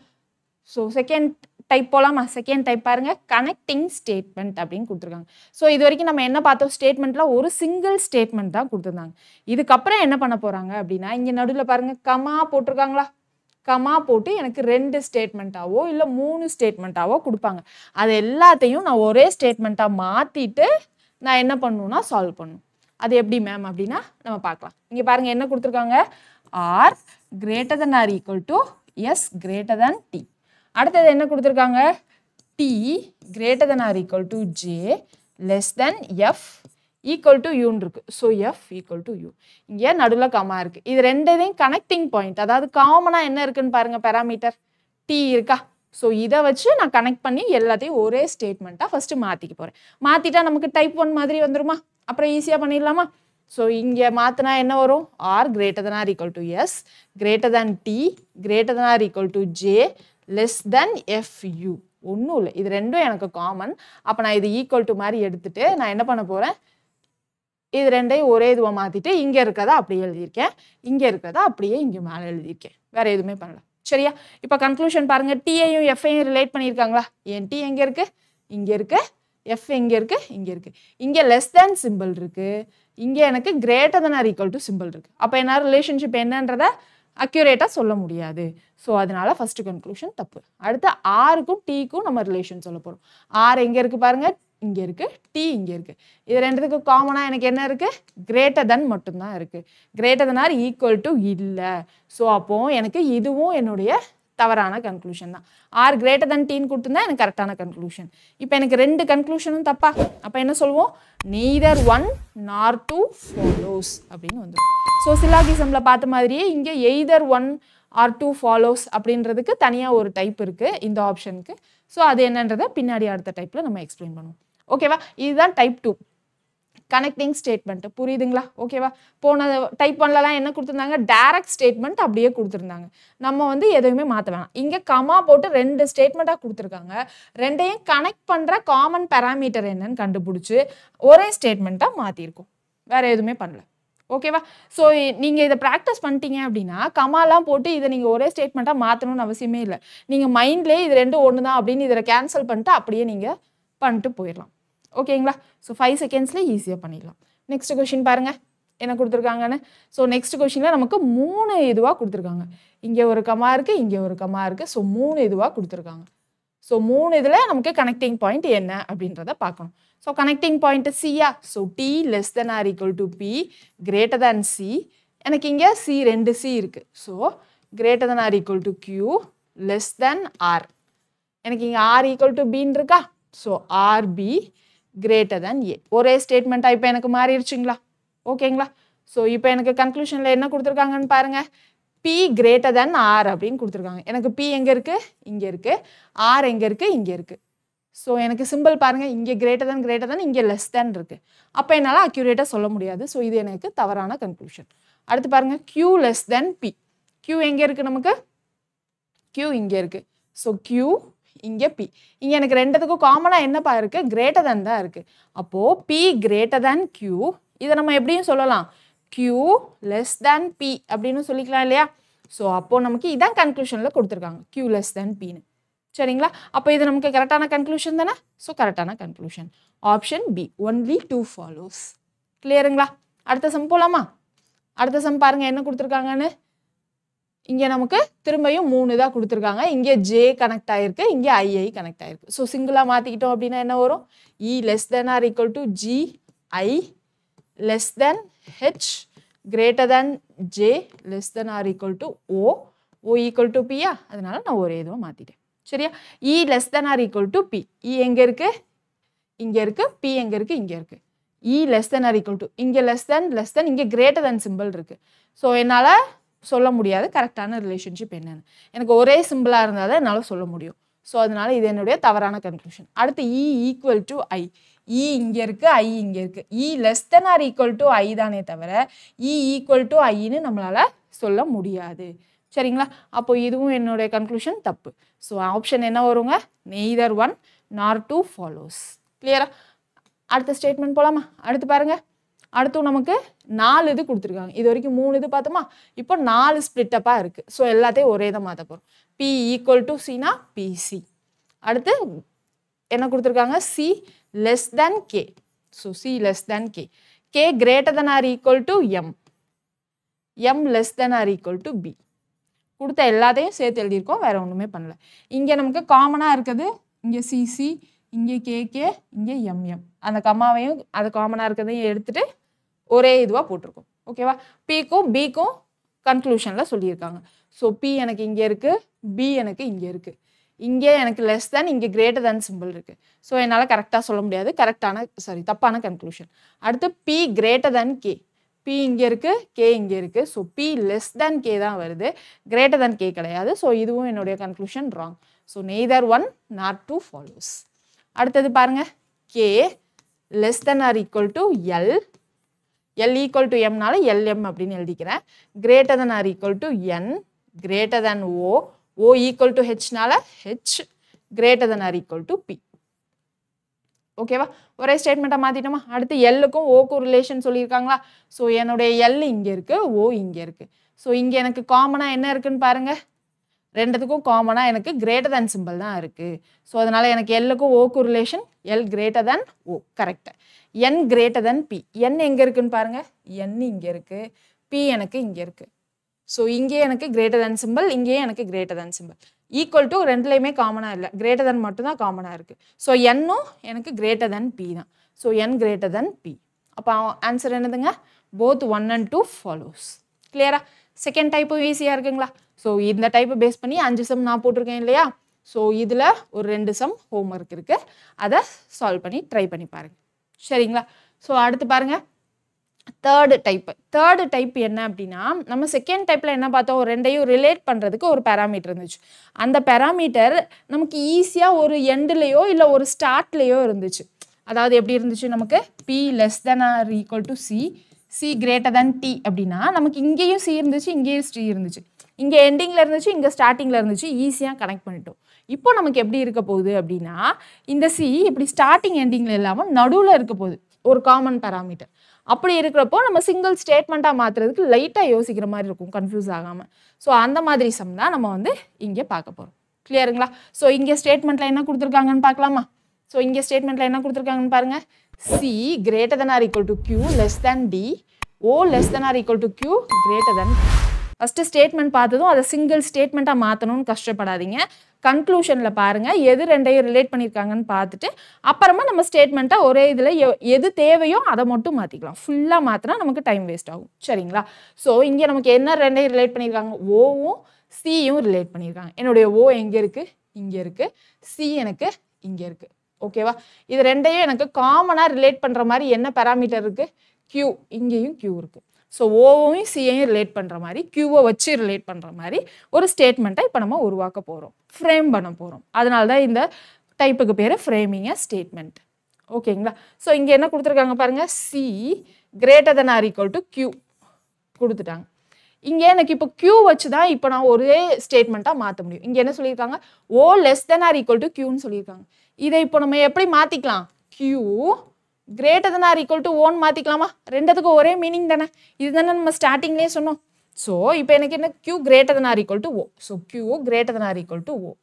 ஸோ செகண்ட் டைப் போகலாமா செகண்ட் டைப் பாருங்கள் கனெக்டிங் ஸ்டேட்மெண்ட் அப்படின்னு கொடுத்துருக்காங்க ஸோ இது வரைக்கும் நம்ம என்ன பார்த்தோம் ஸ்டேட்மெண்ட்டில் ஒரு சிங்கிள் ஸ்டேட்மெண்ட் தான் கொடுத்துருந்தாங்க இதுக்கப்புறம் என்ன பண்ண போகிறாங்க அப்படின்னா இங்கே நடுவில் பாருங்கள் கமா போட்டிருக்காங்களா கமா போட்டு எனக்கு ரெண்டு ஸ்டேட்மெண்ட்டாவோ இல்லை மூணு ஸ்டேட்மெண்ட்டாவோ கொடுப்பாங்க அது எல்லாத்தையும் நான் ஒரே ஸ்டேட்மெண்ட்டாக மாற்றிட்டு நான் என்ன பண்ணுன்னா சால்வ் பண்ணும் அது எப்படி மேம் அப்படின்னா நம்ம பார்க்கலாம் இங்கே பாருங்கள் என்ன கொடுத்துருக்காங்க R greater than or equal to S greater than T அடுத்தது என்ன கொடுத்துருக்காங்க T greater than or equal to J less than F equal to யூன்னு இருக்கு so F equal to U இங்கே நடுவில் காமா இருக்குது இது ரெண்டுதையும் கனெக்டிங் பாயிண்ட் அதாவது காமனாக என்ன இருக்குன்னு பாருங்கள் பேராமீட்டர் டி இருக்கா ஸோ இதை வச்சு நான் கனெக்ட் பண்ணி எல்லாத்தையும் ஒரே ஸ்டேட்மெண்ட்டாக ஃபஸ்ட்டு மாற்றிக்க போகிறேன் மாற்றிட்டா நமக்கு டைப் ஒன் மாதிரி வந்துருமா அப்புறம் ஈஸியாக பண்ணிடலாமா ஸோ இங்கே மாற்றினா என்ன வரும் R greater than or equal to S greater than T greater than or equal to J less than F U ஒன்றும் இல்லை இது ரெண்டும் எனக்கு காமன் அப்போ நான் இது ஈக்குவல் டு மாதிரி எடுத்துகிட்டு நான் என்ன பண்ண போகிறேன் இது ரெண்டையும் ஒரே இதுவாக மாற்றிட்டு இங்கே இருக்கிறத அப்படியே எழுதியிருக்கேன் இங்கே இருக்கிறத அப்படியே இங்கே மேலே எழுதியிருக்கேன் வேறு எதுவுமே பண்ணல சரியா இப்போ கன்க்ளூஷன் பாருங்கள் டிஏயும் எஃப்ஐயும் ரிலேட் பண்ணியிருக்காங்களா என் டி எங்கே இருக்குது இங்கே இருக்குது எஃப் எங்கே இருக்குது இங்கே இருக்குது இங்கே லெஸ் தேன் சிம்பிள் இருக்குது இங்கே எனக்கு greater than or equal to simple இருக்குது அப்போ என்ன ரிலேஷன்ஷிப் என்னன்றதை அக்யூரேட்டாக சொல்ல முடியாது ஸோ அதனால் ஃபஸ்ட்டு கன்க்ளூஷன் தப்பு அடுத்து ஆருக்கும் டீக்கும் நம்ம ரிலேஷன் சொல்ல போகிறோம் ஆர் எங்கே இருக்குது பாருங்கள் இங்கே இருக்குது டீ இங்கே இருக்குது இது ரெண்டுத்துக்கு காமனாக எனக்கு என்ன இருக்குது கிரேட்டர் தன் மட்டும்தான் இருக்குது greater than or equal to இல்லை ஸோ அப்போது எனக்கு இதுவும் என்னுடைய தவறான கன்க்ளூஷன் தான் ஆர் கிரேட்டர் தன் டீன் கொடுத்துருந்தா எனக்கு கரெக்டான கன்க்ளூஷன் இப்போ எனக்கு ரெண்டு கன்க்ளூஷனும் தப்பா அப்போ என்ன சொல்லுவோம் neither one nor two follows அப்படின்னு வந்துடும் ஸோ சிலாகிசமில் பார்த்த மாதிரியே இங்கே either one or two follows அப்படின்றதுக்கு தனியாக ஒரு டைப் இருக்குது இந்த ஆப்ஷனுக்கு ஸோ அது என்னன்றதை பின்னாடி அடுத்த டைப்பில் நம்ம எக்ஸ்பிளைன் பண்ணுவோம் ஓகேவா இதுதான் டைப் டூ கனெக்டிங் ஸ்டேட்மெண்ட் புரியுதுங்களா ஓகேவா போன டைப் பண்ணலாம் என்ன கொடுத்துருந்தாங்க டேரக்ட் ஸ்டேட்மெண்ட் அப்படியே கொடுத்துருந்தாங்க நம்ம வந்து எதுவுமே மாற்ற வேணாம் இங்கே கமா போட்டு ரெண்டு ஸ்டேட்மெண்ட்டாக கொடுத்துருக்காங்க ரெண்டையும் கனெக்ட் பண்ணுற காமன் பேராமீட்டர் என்னன்னு கண்டுபிடிச்சி ஒரே ஸ்டேட்மெண்ட்டாக மாற்றிருக்கோம் வேறு எதுவுமே பண்ணல ஓகேவா ஸோ நீங்கள் இதை ப்ராக்டிஸ் பண்ணிட்டீங்க அப்படின்னா கமாலாம் போட்டு இதை நீங்கள் ஒரே ஸ்டேட்மெண்ட்டாக மாற்றணும்னு அவசியமே இல்லை நீங்கள் மைண்ட்லேயே இது ரெண்டும் ஒன்று தான் அப்படின்னு இதில் கேன்சல் பண்ணிட்டு அப்படியே நீங்கள் பண்ணிட்டு போயிடலாம் ஓகேங்களா ஸோ ஃபைவ் செகண்ட்ஸில் ஈஸியாக பண்ணிடலாம் நெக்ஸ்ட் கொஷின் பாருங்கள் என்ன கொடுத்துருக்காங்கன்னு ஸோ நெக்ஸ்ட் கொஷினில் நமக்கு மூணு இதுவாக கொடுத்துருக்காங்க இங்கே ஒரு கமா இருக்குது இங்கே ஒரு கமா இருக்குது ஸோ மூணு இதுவாக கொடுத்துருக்காங்க ஸோ மூணு இதில் நமக்கு கனெக்டிங் பாயிண்ட் என்ன அப்படின்றத பார்க்கணும் ஸோ கனெக்டிங் பாயிண்ட்டு சியா so T less than or equal to B greater than C எனக்கு இங்கே சி ரெண்டு சி இருக்குது so greater than or equal to Q less than R எனக்கு இங்கே ஆர் ஈக்குவல் டு பின்னு இருக்கா so R P greater than A ஒரே ஸ்டேட்மெண்ட்டாக இப்போ எனக்கு மாறிடுச்சிங்களா ஓகேங்களா ஸோ இப்போ எனக்கு கன்க்ளூஷனில் என்ன கொடுத்துருக்காங்கன்னு பாருங்கள் பி கிரேட்டர் தேன் ஆர் அப்படின்னு கொடுத்துருக்காங்க எனக்கு பி எங்கே இருக்குது இங்கே இருக்குது ஆர் எங்கே இருக்குது இங்கே இருக்குது ஸோ எனக்கு சிம்பிள் பாருங்கள் இங்கே கிரேட்டர் தன் கிரேட்டர் தன் இங்கே லெஸ் தேன் இருக்குது அப்போ என்னால் அக்யூரேட்டாக சொல்ல முடியாது ஸோ இது எனக்கு தவறான கன்க்ளூஷன் அடுத்து பாருங்கள் Q less than B Q எங்கே இருக்குது நமக்கு க்யூ இங்கே இருக்குது ஸோ க்யூ இங்கே பி இங்கே எனக்கு ரெண்டுத்துக்கும் காமனாக என்னப்பா இருக்குது கிரேட்டர் தேன் தான் இருக்குது அப்போது பி கிரேட்டர் தேன் கியூ இதை நம்ம எப்படியும் சொல்லலாம் கியூ லெஸ் தேன் பி அப்படின்னு சொல்லிக்கலாம் இல்லையா ஸோ அப்போது நமக்கு இதான் கன்க்ளூஷனில் கொடுத்துருக்காங்க கியூ லெஸ் தேன் பின்னு சரிங்களா அப்போ இது நமக்கு கரெக்டான கன்க்ளூஷன் தானே ஸோ கரெக்டான conclusion option B only two follows கிளியருங்களா அடுத்த சம் போகலாமா அடுத்த சம் பாருங்கள் என்ன கொடுத்துருக்காங்கன்னு இங்கே நமக்கு திரும்பியும் மூணு தான் கொடுத்துருக்காங்க இங்கே ஜே கனெக்ட் ஆகிருக்கு இங்கே ஐஐ கனெக்ட் ஆகிருக்கு ஸோ சிங்கிளாக மாற்றிக்கிட்டோம் அப்படின்னா என்ன வரும் E less than or equal to G I less than H greater than J less than or equal to O O equal to பியா அதனால் நான் ஒரே இதுவாக மாற்றிட்டேன் சரியா E e less than or equal to B E e எங்கே இருக்குது இங்கே இருக்குது பி எங்கே இருக்குது இங்கே இருக்குது E e less than or equal to இங்கே லெஸ் தென் லெஸ் தென் இங்கே கிரேட்டர் தென் சிம்பிள் இருக்குது ஸோ என்னால் சொல்ல முடியாது கரெக்டான ரிலேஷன்ஷிப் என்னென்னு எனக்கு ஒரே சிம்பிளாக இருந்தால் தான் என்னால் சொல்ல முடியும் ஸோ அதனால் இது என்னுடைய தவறான கன்க்ளூஷன் அடுத்து E e equal to I E e இங்கே இருக்குது ஐ இங்கே இருக்குது E e less than or equal to I தானே தவிர இ ஈக்குவல் டு ஐன்னு நம்மளால் சொல்ல முடியாது சரிங்களா அப்போ இதுவும் என்னுடைய கன்க்ளூஷன் தப்பு ஸோ ஆப்ஷன் என்ன வருங்க neither one nor two follows கிளியரா அடுத்த ஸ்டேட்மெண்ட் போகலாமா அடுத்து பாருங்கள் அடுத்து நமக்கு நாலு இது கொடுத்துருக்காங்க இது வரைக்கும் மூணு இது பார்த்தோமா இப்போ நாலு ஸ்ப்ளிட்டப்பாக இருக்குது ஸோ எல்லாத்தையும் ஒரே இதை மாற்ற போகிறோம் பி ஈக்குவல் டு சினா பிசி அடுத்து என்ன கொடுத்துருக்காங்க C less than K so C less than K K greater than or equal to M M less than or equal to B கொடுத்த எல்லாத்தையும் சேர்த்து எழுதியிருக்கோம் வேறு ஒன்றுமே பண்ணல இங்கே நமக்கு காமனாக இருக்குது இங்கே சிசி இங்கே கே இங்கே எம்எம் அந்த கம்மாவையும் அது காமனாக இருக்கிறதையும் எடுத்துகிட்டு ஒரே இதுவாக போட்டிருக்கோம் ஓகேவா பிக்கும் பிக்கும் கன்க்ளூஷனில் சொல்லியிருக்காங்க ஸோ பி எனக்கு இங்கே இருக்குது பி எனக்கு இங்கே இருக்குது இங்கே எனக்கு லெஸ் தேன் இங்கே கிரேட்டர் தேன் சிம்பிள் இருக்குது ஸோ என்னால் கரெக்டாக சொல்ல முடியாது கரெக்டான சாரி தப்பான கன்க்ளூஷன் அடுத்து B greater than K B இங்கே இருக்குது கே இங்கே இருக்குது so B less than K தான் வருது கிரேட்டர் தேன் கே கிடையாது ஸோ இதுவும் என்னுடைய conclusion wrong so neither one not two follows அடுத்தது பாருங்க K less than or equal to L L equal to எம்னால எம் அப்படின்னு எழுதிக்கிறேன் greater than or equal to N greater than O O equal to ஹெச்னால H greater than or equal to B ஓகேவா ஒரே ஸ்டேட்மெண்ட்டை மாற்றிட்டோமா அடுத்து எல்லுக்கும் ஓக்கும் ரிலேஷன் சொல்லியிருக்காங்களா ஸோ என்னுடைய எல் இங்கே இருக்குது ஓ இங்கே இருக்குது ஸோ இங்கே எனக்கு காமனாக என்ன இருக்குன்னு பாருங்கள் ரெண்டுத்துக்கும் காமனாக எனக்கு கிரேட்டர் தேன் சிம்பிள் தான் இருக்குது ஸோ அதனால் எனக்கு எல்லுக்கும் ஓக்கு relation L greater than O correct N greater than B N எங்கே இருக்குன்னு பாருங்கள் என் இங்கே இருக்குது பி எனக்கு இங்கே இருக்குது ஸோ இங்கே எனக்கு கிரேட்டர் தேன் சிம்பிள் இங்கேயே எனக்கு greater than simple equal to ரெண்டுலேயுமே காமனாக இல்லை கிரேட்டர் தேன் மட்டும்தான் காமனாக இருக்குது ஸோ என்னும் எனக்கு கிரேட்டர் தேன் பி தான் so N greater than B அப்போ ஆன்சர் என்னதுங்க both one and two follows கிளியரா செகண்ட் டைப்பும் ஈஸியாக இருக்குங்களா ஸோ இந்த டைப்பை பேஸ் பண்ணி அஞ்சு சம் நான் போட்டிருக்கேன் இல்லையா ஸோ இதில் ஒரு ரெண்டு சம் ஹோம் ஒர்க் இருக்குது அதை சால்வ் பண்ணி ட்ரை பண்ணி பாருங்கள் சரிங்களா ஸோ அடுத்து பாருங்கள் தேர்டு டைப்பு தேர்டு டைப் என்ன அப்படின்னா நம்ம செகண்ட் டைப்பில் என்ன பார்த்தோம் ரெண்டையும் ரிலேட் பண்ணுறதுக்கு ஒரு பேராமீட்டர் இருந்துச்சு அந்த பேராமீட்டர் நமக்கு ஈஸியாக ஒரு எண்ட்லேயோ இல்லை ஒரு ஸ்டார்ட்லேயோ இருந்துச்சு அதாவது எப்படி இருந்துச்சு நமக்கு B less than or equal to C C greater than T அப்படின்னா நமக்கு இங்கேயும் சி இருந்துச்சு இங்கேயும் சி இருந்துச்சு இங்கே எண்டிங்கில் இருந்துச்சு இங்கே ஸ்டார்டிங்கில் இருந்துச்சு ஈஸியாக கனெக்ட் பண்ணிட்டோம் இப்போ நமக்கு எப்படி இருக்க போகுது அப்படின்னா இந்த சி இப்படி ஸ்டார்டிங் எண்டிங்கில் இல்லாமல் நடுவில் இருக்க போகுது ஒரு காமன் பேராமீட்டர் அப்படி இருக்கிறப்போ நம்ம சிங்கிள் ஸ்டேட்மெண்ட்டாக மாற்றுறதுக்கு லைட்டாக யோசிக்கிற மாதிரி இருக்கும் கன்ஃபியூஸ் ஆகாமல் ஸோ அந்த மாதிரி சம் தான் நம்ம வந்து இங்கே பார்க்க போகிறோம் கிளியருங்களா ஸோ இங்கே ஸ்டேட்மெண்ட்டில் என்ன கொடுத்துருக்காங்கன்னு பார்க்கலாமா ஸோ இங்கே ஸ்டேட்மெண்ட்டில் என்ன கொடுத்துருக்காங்கன்னு பாருங்கள் C greater than or equal to Q less than D, O less than or equal to Q greater than first statement பார்த்ததும் அதை சிங்கிள் ஸ்டேட்மெண்ட்டாக மாற்றணும்னு கஷ்டப்படாதீங்க கன்க்ளூஷனில் பாருங்கள் எது ரெண்டையும் ரிலேட் பண்ணியிருக்காங்கன்னு பார்த்துட்டு அப்புறமா நம்ம ஸ்டேட்மெண்ட்டை ஒரே இதில் எது தேவையோ அதை மட்டும் மாற்றிக்கலாம் ஃபுல்லாக மாற்றினா நமக்கு டைம் வேஸ்ட் ஆகும் சரிங்களா ஸோ இங்கே நமக்கு என்ன ரெண்டையும் ரிலேட் பண்ணியிருக்காங்க ஓவும் சியும் ரிலேட் பண்ணியிருக்காங்க என்னுடைய ஓ எங்கே இருக்குது இங்கே இருக்குது சி எனக்கு இங்கே இருக்குது ஓகேவா இது ரெண்டையும் எனக்கு காமனாக ரிலேட் பண்ணுற மாதிரி என்ன பேராமீட்டர் இருக்குது க்யூ இங்கேயும் க்யூ இருக்குது ஸோ ஓவும் சியையும் ரிலேட் பண்ணுற மாதிரி கியூவோ வச்சு ரிலேட் பண்ணுற மாதிரி ஒரு ஸ்டேட்மெண்ட்டை இப்போ நம்ம உருவாக்க போகிறோம் ஃப்ரேம் பண்ண போகிறோம் அதனால தான் இந்த டைப்புக்கு பேர் ஃப்ரேமிங் ஸ்டேட்மெண்ட் ஓகேங்களா ஸோ இங்கே என்ன கொடுத்துருக்காங்க பாருங்கள் C greater than or equal to Q கொடுத்துட்டாங்க இங்கே எனக்கு இப்போ கியூ வச்சு தான் இப்போ நான் ஒரே ஸ்டேட்மெண்ட்டாக மாற்ற முடியும் இங்கே என்ன சொல்லியிருக்காங்க O less than or equal to கியூன்னு சொல்லியிருக்காங்க இதை இப்போ நம்ம எப்படி மாற்றிக்கலாம் Q greater than or equal to O மாற்றிக்கலாமா ரெண்டுத்துக்கு ஒரே மீனிங் தானே இது தானே நம்ம ஸ்டார்டிங்லேயே சொன்னோம் ஸோ இப்போ எனக்கு என்ன Q greater than or equal to O so Q greater than or equal to O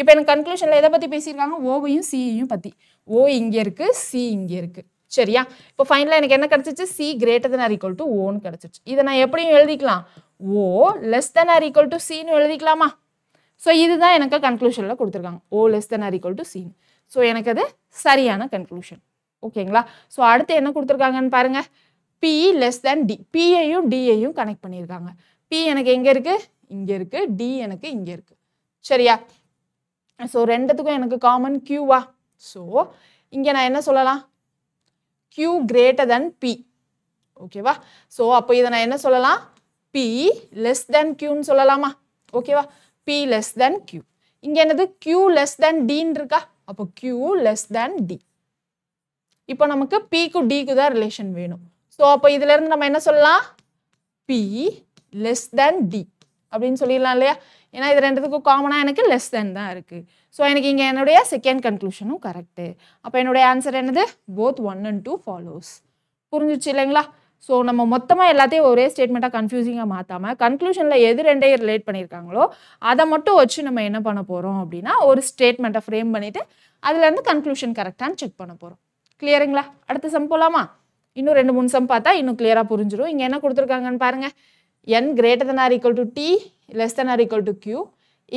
இப்போ எனக்கு கன்க்ளூஷனில் எதை பற்றி பேசியிருக்காங்க ஓவையும் சியையும் பற்றி ஓ இங்கே இருக்குது சி இங்கே இருக்குது சரியா இப்போ ஃபைனலாக எனக்கு என்ன கிடச்சிச்சு C greater than or equal to ஓன்னு கிடச்சிச்சு இதை நான் எப்படியும் எழுதிக்கலாம் O less than or equal to சின்னு எழுதிக்கலாமா ஸோ இதுதான் எனக்கு கன்க்ளூஷனில் கொடுத்துருக்காங்க O less than or equal to சின்னு ஸோ எனக்கு அது சரியான கன்க்ளூஷன் ஓகேங்களா ஸோ அடுத்து என்ன கொடுத்துருக்காங்கன்னு பாருங்க பி லெஸ் தேன் டி பியையும் டியையும் கனெக்ட் பண்ணியிருக்காங்க பி எனக்கு எங்கே இருக்குது இங்கே இருக்குது டி எனக்கு இங்கே இருக்குது சரியா ஸோ ரெண்டுத்துக்கும் எனக்கு காமன் கியூவா ஸோ இங்கே நான் என்ன சொல்லலாம் கியூ கிரேட்டர் தென் பி ஓகேவா ஸோ அப்போ இதை நான் என்ன சொல்லலாம் பி லெஸ் தென் கியூன்னு சொல்லலாமா ஓகேவா பி லெஸ் தென் கியூ இங்கே என்னது கியூ லெஸ் தென் டின்னு இருக்கா அப்போ கியூ லெஸ் தென் டி இப்போ நமக்கு பிக்கும் டிக்கு தான் ரிலேஷன் வேணும் ஸோ அப்போ இதுலேருந்து நம்ம என்ன சொல்லலாம் பி லெஸ் தேன் டி அப்படின்னு சொல்லிடலாம் இல்லையா ஏன்னா இது ரெண்டுத்துக்கும் காமனாக எனக்கு லெஸ் தேன் தான் இருக்குது ஸோ எனக்கு இங்கே என்னுடைய செகண்ட் கன்க்ளூஷனும் கரெக்டு அப்போ என்னுடைய ஆன்சர் என்னது both one and two follows புரிஞ்சிச்சு இல்லைங்களா ஸோ நம்ம மொத்தமாக எல்லாத்தையும் ஒரே ஸ்டேட்மெண்ட்டாக கன்ஃபியூசிங்காக மாற்றாமல் கன்க்ளூஷனில் எது ரெண்டையும் ரிலேட் பண்ணியிருக்காங்களோ அதை மட்டும் வச்சு நம்ம என்ன பண்ண போகிறோம் அப்படின்னா ஒரு ஸ்டேட்மெண்ட்டை ஃப்ரேம் பண்ணிவிட்டு அதுலேருந்து கன்க்ளூஷன் கரெக்டானு செக் பண்ண போகிறோம் கிளியருங்களா அடுத்த சம் போகலாமா இன்னும் ரெண்டு மூணு சம் பார்த்தா இன்னும் கிளியராக புரிஞ்சிடும் இங்கே என்ன கொடுத்துருக்காங்கன்னு பாருங்கள் N greater than or equal to T less than or equal to Q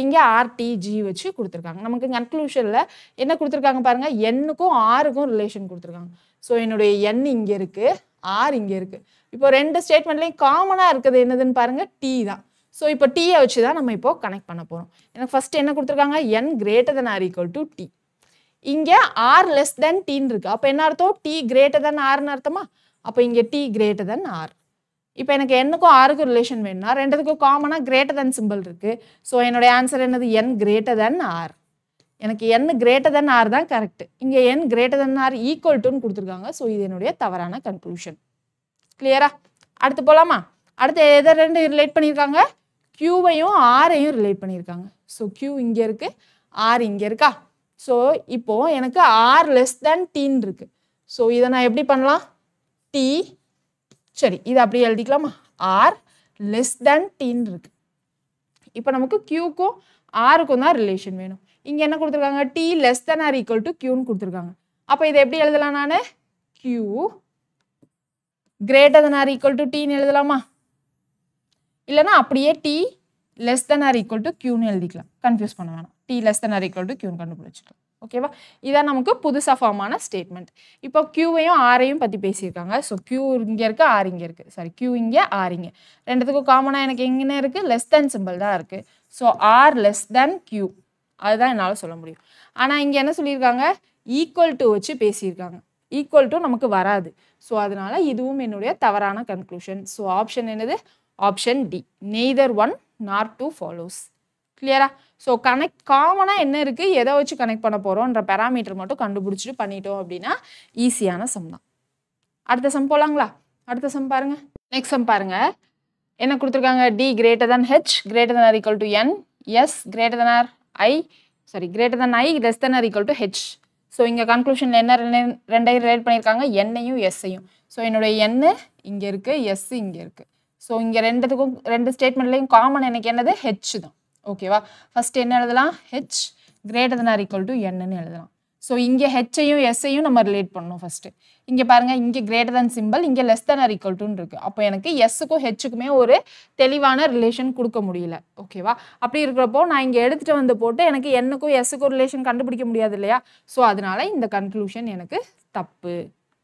இங்கே ஆர்டிஜி வச்சு கொடுத்துருக்காங்க நமக்கு கன்க்ளூஷனில் என்ன கொடுத்துருக்காங்க பாருங்கள் எண்ணுக்கும் ஆருக்கும் ரிலேஷன் கொடுத்துருக்காங்க ஸோ என்னுடைய எண் இங்கே இருக்குது ஆர் இங்கே இருக்குது இப்போ ரெண்டு ஸ்டேட்மெண்ட்லேயும் காமனாக இருக்குது என்னதுன்னு பாருங்கள் டி தான் ஸோ இப்போ டீயை வச்சு தான் நம்ம இப்போ கனெக்ட் பண்ண போகிறோம் எனக்கு ஃபஸ்ட்டு என்ன கொடுத்துருக்காங்க N greater than or equal to T இங்கே ஆர் லெஸ் தென் டீன்னு இருக்குது அப்போ என்ன அர்த்தம் டி கிரேட்டர் தென் ஆர்னு அர்த்தமா அப்போ இங்கே டி கிரேட்டர் தென் ஆர் இப்போ எனக்கு என்னக்கும் ஆருக்கும் ரிலேஷன் வேணும்னா ரெண்டுத்துக்கும் காமனாக கிரேட்டர் தென் சிம்பிள் இருக்குது ஸோ என்னுடைய ஆன்சர் என்னது என் கிரேட்டர் தென் ஆர் எனக்கு என் கிரேட்டர் தென் ஆர் தான் கரெக்ட் இங்கே N greater than or equal டுன்னு கொடுத்துருக்காங்க ஸோ இது என்னுடைய தவறான கன்க்ளூஷன் கிளியரா அடுத்து போகலாமா அடுத்து எதை ரெண்டு ரிலேட் பண்ணியிருக்காங்க க்யூவையும் ஆரையும் ரிலேட் பண்ணியிருக்காங்க ஸோ க்யூ இங்கே இருக்குது ஆர் இங்கே இருக்கா ஸோ இப்போது எனக்கு ஆர் லெஸ் தேன் டீன் இருக்குது ஸோ இதை நான் எப்படி பண்ணலாம் டி சரி இதை அப்படியே எழுதிக்கலாமா ஆர் லெஸ் தேன் டீன் இருக்குது இப்போ நமக்கு கியூக்கும் ஆருக்கும் தான் ரிலேஷன் வேணும் இங்கே என்ன கொடுத்துருக்காங்க T less than or equal to கியூன்னு கொடுத்துருக்காங்க அப்போ இதை எப்படி எழுதலாம் நான் Q greater than or equal to டீன்னு எழுதலாமா இல்லைன்னா அப்படியே T less than or equal to கியூன்னு எழுதிக்கலாம் கன்ஃபியூஸ் பண்ண வேணாம் T less than or equal to கியூன்னு கண்டுபிடிச்சிட்டோம் ஓகேவா இதான் நமக்கு புதுசாக ஃபார்ம் ஸ்டேட்மெண்ட் இப்போ க்யூவையும் ஆரையும் பற்றி பேசியிருக்காங்க ஸோ க்யூ இங்கே இருக்குது ஆர் இங்கே இருக்குது சாரி க்யூ இங்கே ஆர் இங்கே ரெண்டுத்துக்கும் காமனாக எனக்கு எங்கேன்னு இருக்குது லெஸ் தேன் சிம்பிள் தான் இருக்குது so R less than Q அதுதான் என்னால் சொல்ல முடியும் ஆனால் இங்கே என்ன சொல்லியிருக்காங்க ஈக்குவல் டு வச்சு பேசியிருக்காங்க ஈக்குவல் டு நமக்கு வராது ஸோ அதனால் இதுவும் என்னுடைய தவறான கன்க்ளூஷன் ஸோ ஆப்ஷன் என்னது option D neither one nor two follows கிளியரா ஸோ கனெக்ட் காமனாக என்ன இருக்குது எதை வச்சு கனெக்ட் பண்ண போகிறோன்ற பேராமீட்டர் மட்டும் கண்டுபிடிச்சிட்டு பண்ணிட்டோம் அப்படின்னா ஈஸியான சம் தான் அடுத்த சம் போகலாங்களா அடுத்த சம் பாருங்கள் நெக்ஸ்ட் சம் பாருங்கள் என்ன கொடுத்துருக்காங்க T greater than H greater than or equal to N S greater than R I sorry greater than I less than or equal to H so இங்கே கன்க்ளூஷனில் என்ன ரெண்டு ரெண்டையும் ரிலேட் பண்ணியிருக்காங்க என்னையும் எஸ்ஸையும் ஸோ என்னுடைய என்ன இங்கே இருக்குது எஸ் இங்கே இருக்குது ஸோ இங்கே ரெண்டுத்துக்கும் ரெண்டு ஸ்டேட்மெண்ட்லேயும் காமன் எனக்கு என்னது ஹெச் தான் ஓகேவா ஃபஸ்ட் என்ன எழுதலாம் H greater than or equal to என்னன்னு எழுதலாம் ஸோ இங்கே ஹெச்ஐயும் எஸ்ஐயும் நம்ம ரிலேட் பண்ணணும் ஃபஸ்ட்டு இங்கே பாருங்கள் இங்கே கிரேட்டர் தன் சிம்பிள் இங்கே லெஸ் தன் ஆர் ஈக்குவல் டுன்னு இருக்குது அப்போ எனக்கு எஸ்ஸுக்கும் ஹெச்சுக்குமே ஒரு தெளிவான ரிலேஷன் கொடுக்க முடியல ஓகேவா அப்படி இருக்கிறப்போ நான் இங்கே எடுத்துகிட்டு வந்து போட்டு எனக்கு என்னக்கும் எஸ்ஸுக்கும் ரிலேஷன் கண்டுபிடிக்க முடியாது இல்லையா ஸோ அதனால் இந்த கன்க்ளூஷன் எனக்கு தப்பு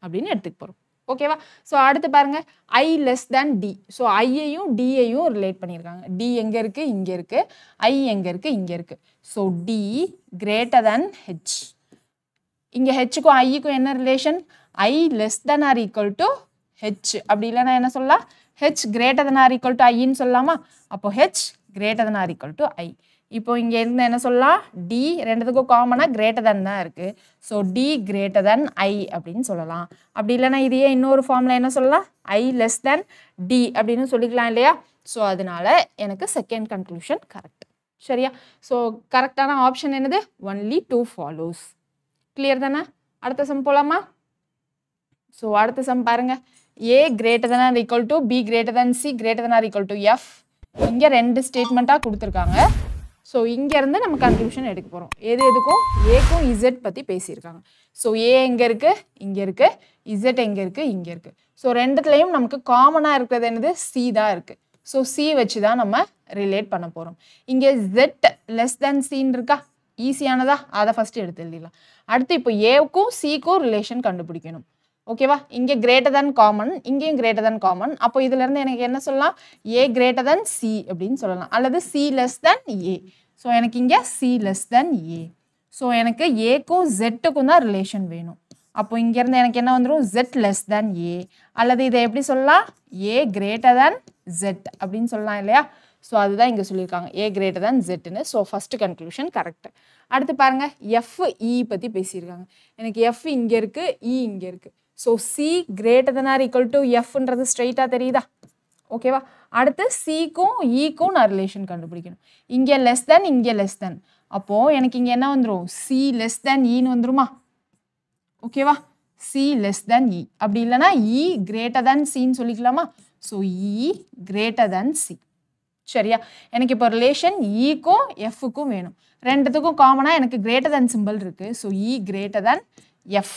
அப்படின்னு எடுத்துக்க போகிறோம் ஓகேவா ஸோ அடுத்து பாருங்கள் I less than T so ஐயையும் டிஐயும் ரிலேட் பண்ணியிருக்காங்க டி எங்கே இருக்குது இங்கே இருக்குது ஐ எங்கே இருக்குது இங்கே இருக்குது so T greater than H இங்கே ஹெச்சுக்கும் ஐக்கும் என்ன relation I less than or equal to H அப்படி இல்லைன்னா என்ன சொல்லலாம் H greater than or equal to ஐன்னு சொல்லலாமா அப்போ H greater than or equal to I இப்போ இங்கே இருந்து என்ன சொல்லலாம் டி ரெண்டுத்துக்கும் காமனாக கிரேட்டர் தன் தான் இருக்குது so T greater than I அப்படின்னு சொல்லலாம் அப்படி இல்லைனா இதையே இன்னொரு ஃபார்மில் என்ன சொல்லலாம் ஐ லெஸ் தென் டி அப்படின்னு சொல்லிக்கலாம் இல்லையா ஸோ அதனால எனக்கு செகண்ட் கன்க்ளூஷன் கரெக்ட் சரியா ஸோ கரெக்டான ஆப்ஷன் என்னது ஒன்லி டூ ஃபாலோஸ் கிளியர் தானே அடுத்த சம் போகலாமா ஸோ அடுத்த சம் பாருங்கள் A greater than or equal to B greater than C greater than or equal to F இங்கே ரெண்டு ஸ்டேட்மெண்ட்டாக கொடுத்துருக்காங்க ஸோ இங்கேருந்து நம்ம கன்க்ளூஷன் எடுக்க போகிறோம் எது எதுக்கும் ஏக்கும் இசட் பற்றி பேசியிருக்காங்க ஸோ ஏ எங்கே இருக்குது இங்கே இருக்குது இசட் எங்கே இருக்குது இங்கே இருக்குது ஸோ ரெண்டுத்துலேயும் நமக்கு காமனாக இருக்கிறது என்னது சி தான் இருக்குது ஸோ சி வச்சு தான் நம்ம ரிலேட் பண்ண போகிறோம் இங்கே ஜெட் லெஸ் தேன் சின்னு இருக்கா ஈஸியானதா அதை ஃபஸ்ட்டு எடுத்து எழுதிடலாம் அடுத்து இப்போ ஏவுக்கும் சிக்கும் ரிலேஷன் கண்டுபிடிக்கணும் ஓகேவா இங்கே கிரேட்டர் தன் காமன் இங்கேயும் கிரேட்டர் தன் காமன் அப்போ இருந்து எனக்கு என்ன சொல்லலாம் ஏ கிரேட்டர் தன் சி அப்படின்னு சொல்லலாம் அல்லது C less than A so எனக்கு இங்கே C less than A so எனக்கு ஏக்கும் ஜெட்டுக்கும் தான் ரிலேஷன் வேணும் அப்போ இங்கேருந்து எனக்கு என்ன வந்துடும் ஜெட் லெஸ் தேன் ஏ அல்லது இதை எப்படி சொல்லலாம் ஏ கிரேட்டர் தேன் ஜெட் அப்படின்னு சொல்லலாம் இல்லையா ஸோ அதுதான் இங்கே சொல்லியிருக்காங்க ஏ கிரேட்டர் தன் ஜெட்னு ஸோ ஃபஸ்ட்டு கன்க்ளூஷன் கரெக்ட் அடுத்து பாருங்கள் எஃப் இ e பற்றி பேசியிருக்காங்க எனக்கு எஃப் இங்கே இருக்குது இ e இங்கே இருக்குது so C greater than or equal to எஃப்ன்றது ஸ்ட்ரைட்டாக தெரியுதா ஓகேவா அடுத்து சிக்கும் ஈக்கும் e நான் ரிலேஷன் கண்டுபிடிக்கணும் இங்கே லெஸ் than, இங்கே லெஸ் than. அப்போது எனக்கு இங்கே என்ன வந்துடும் சி லெஸ் தென் ஈன்னு e வந்துருமா ஓகேவா C less than E e. அப்படி E இ than C சின்னு சொல்லிக்கலாமா so E greater than C சரியா எனக்கு இப்போ ரிலேஷன் F கும் வேணும் ரெண்டுத்துக்கும் காமனாக எனக்கு greater than சிம்பிள் இருக்குது so E greater than F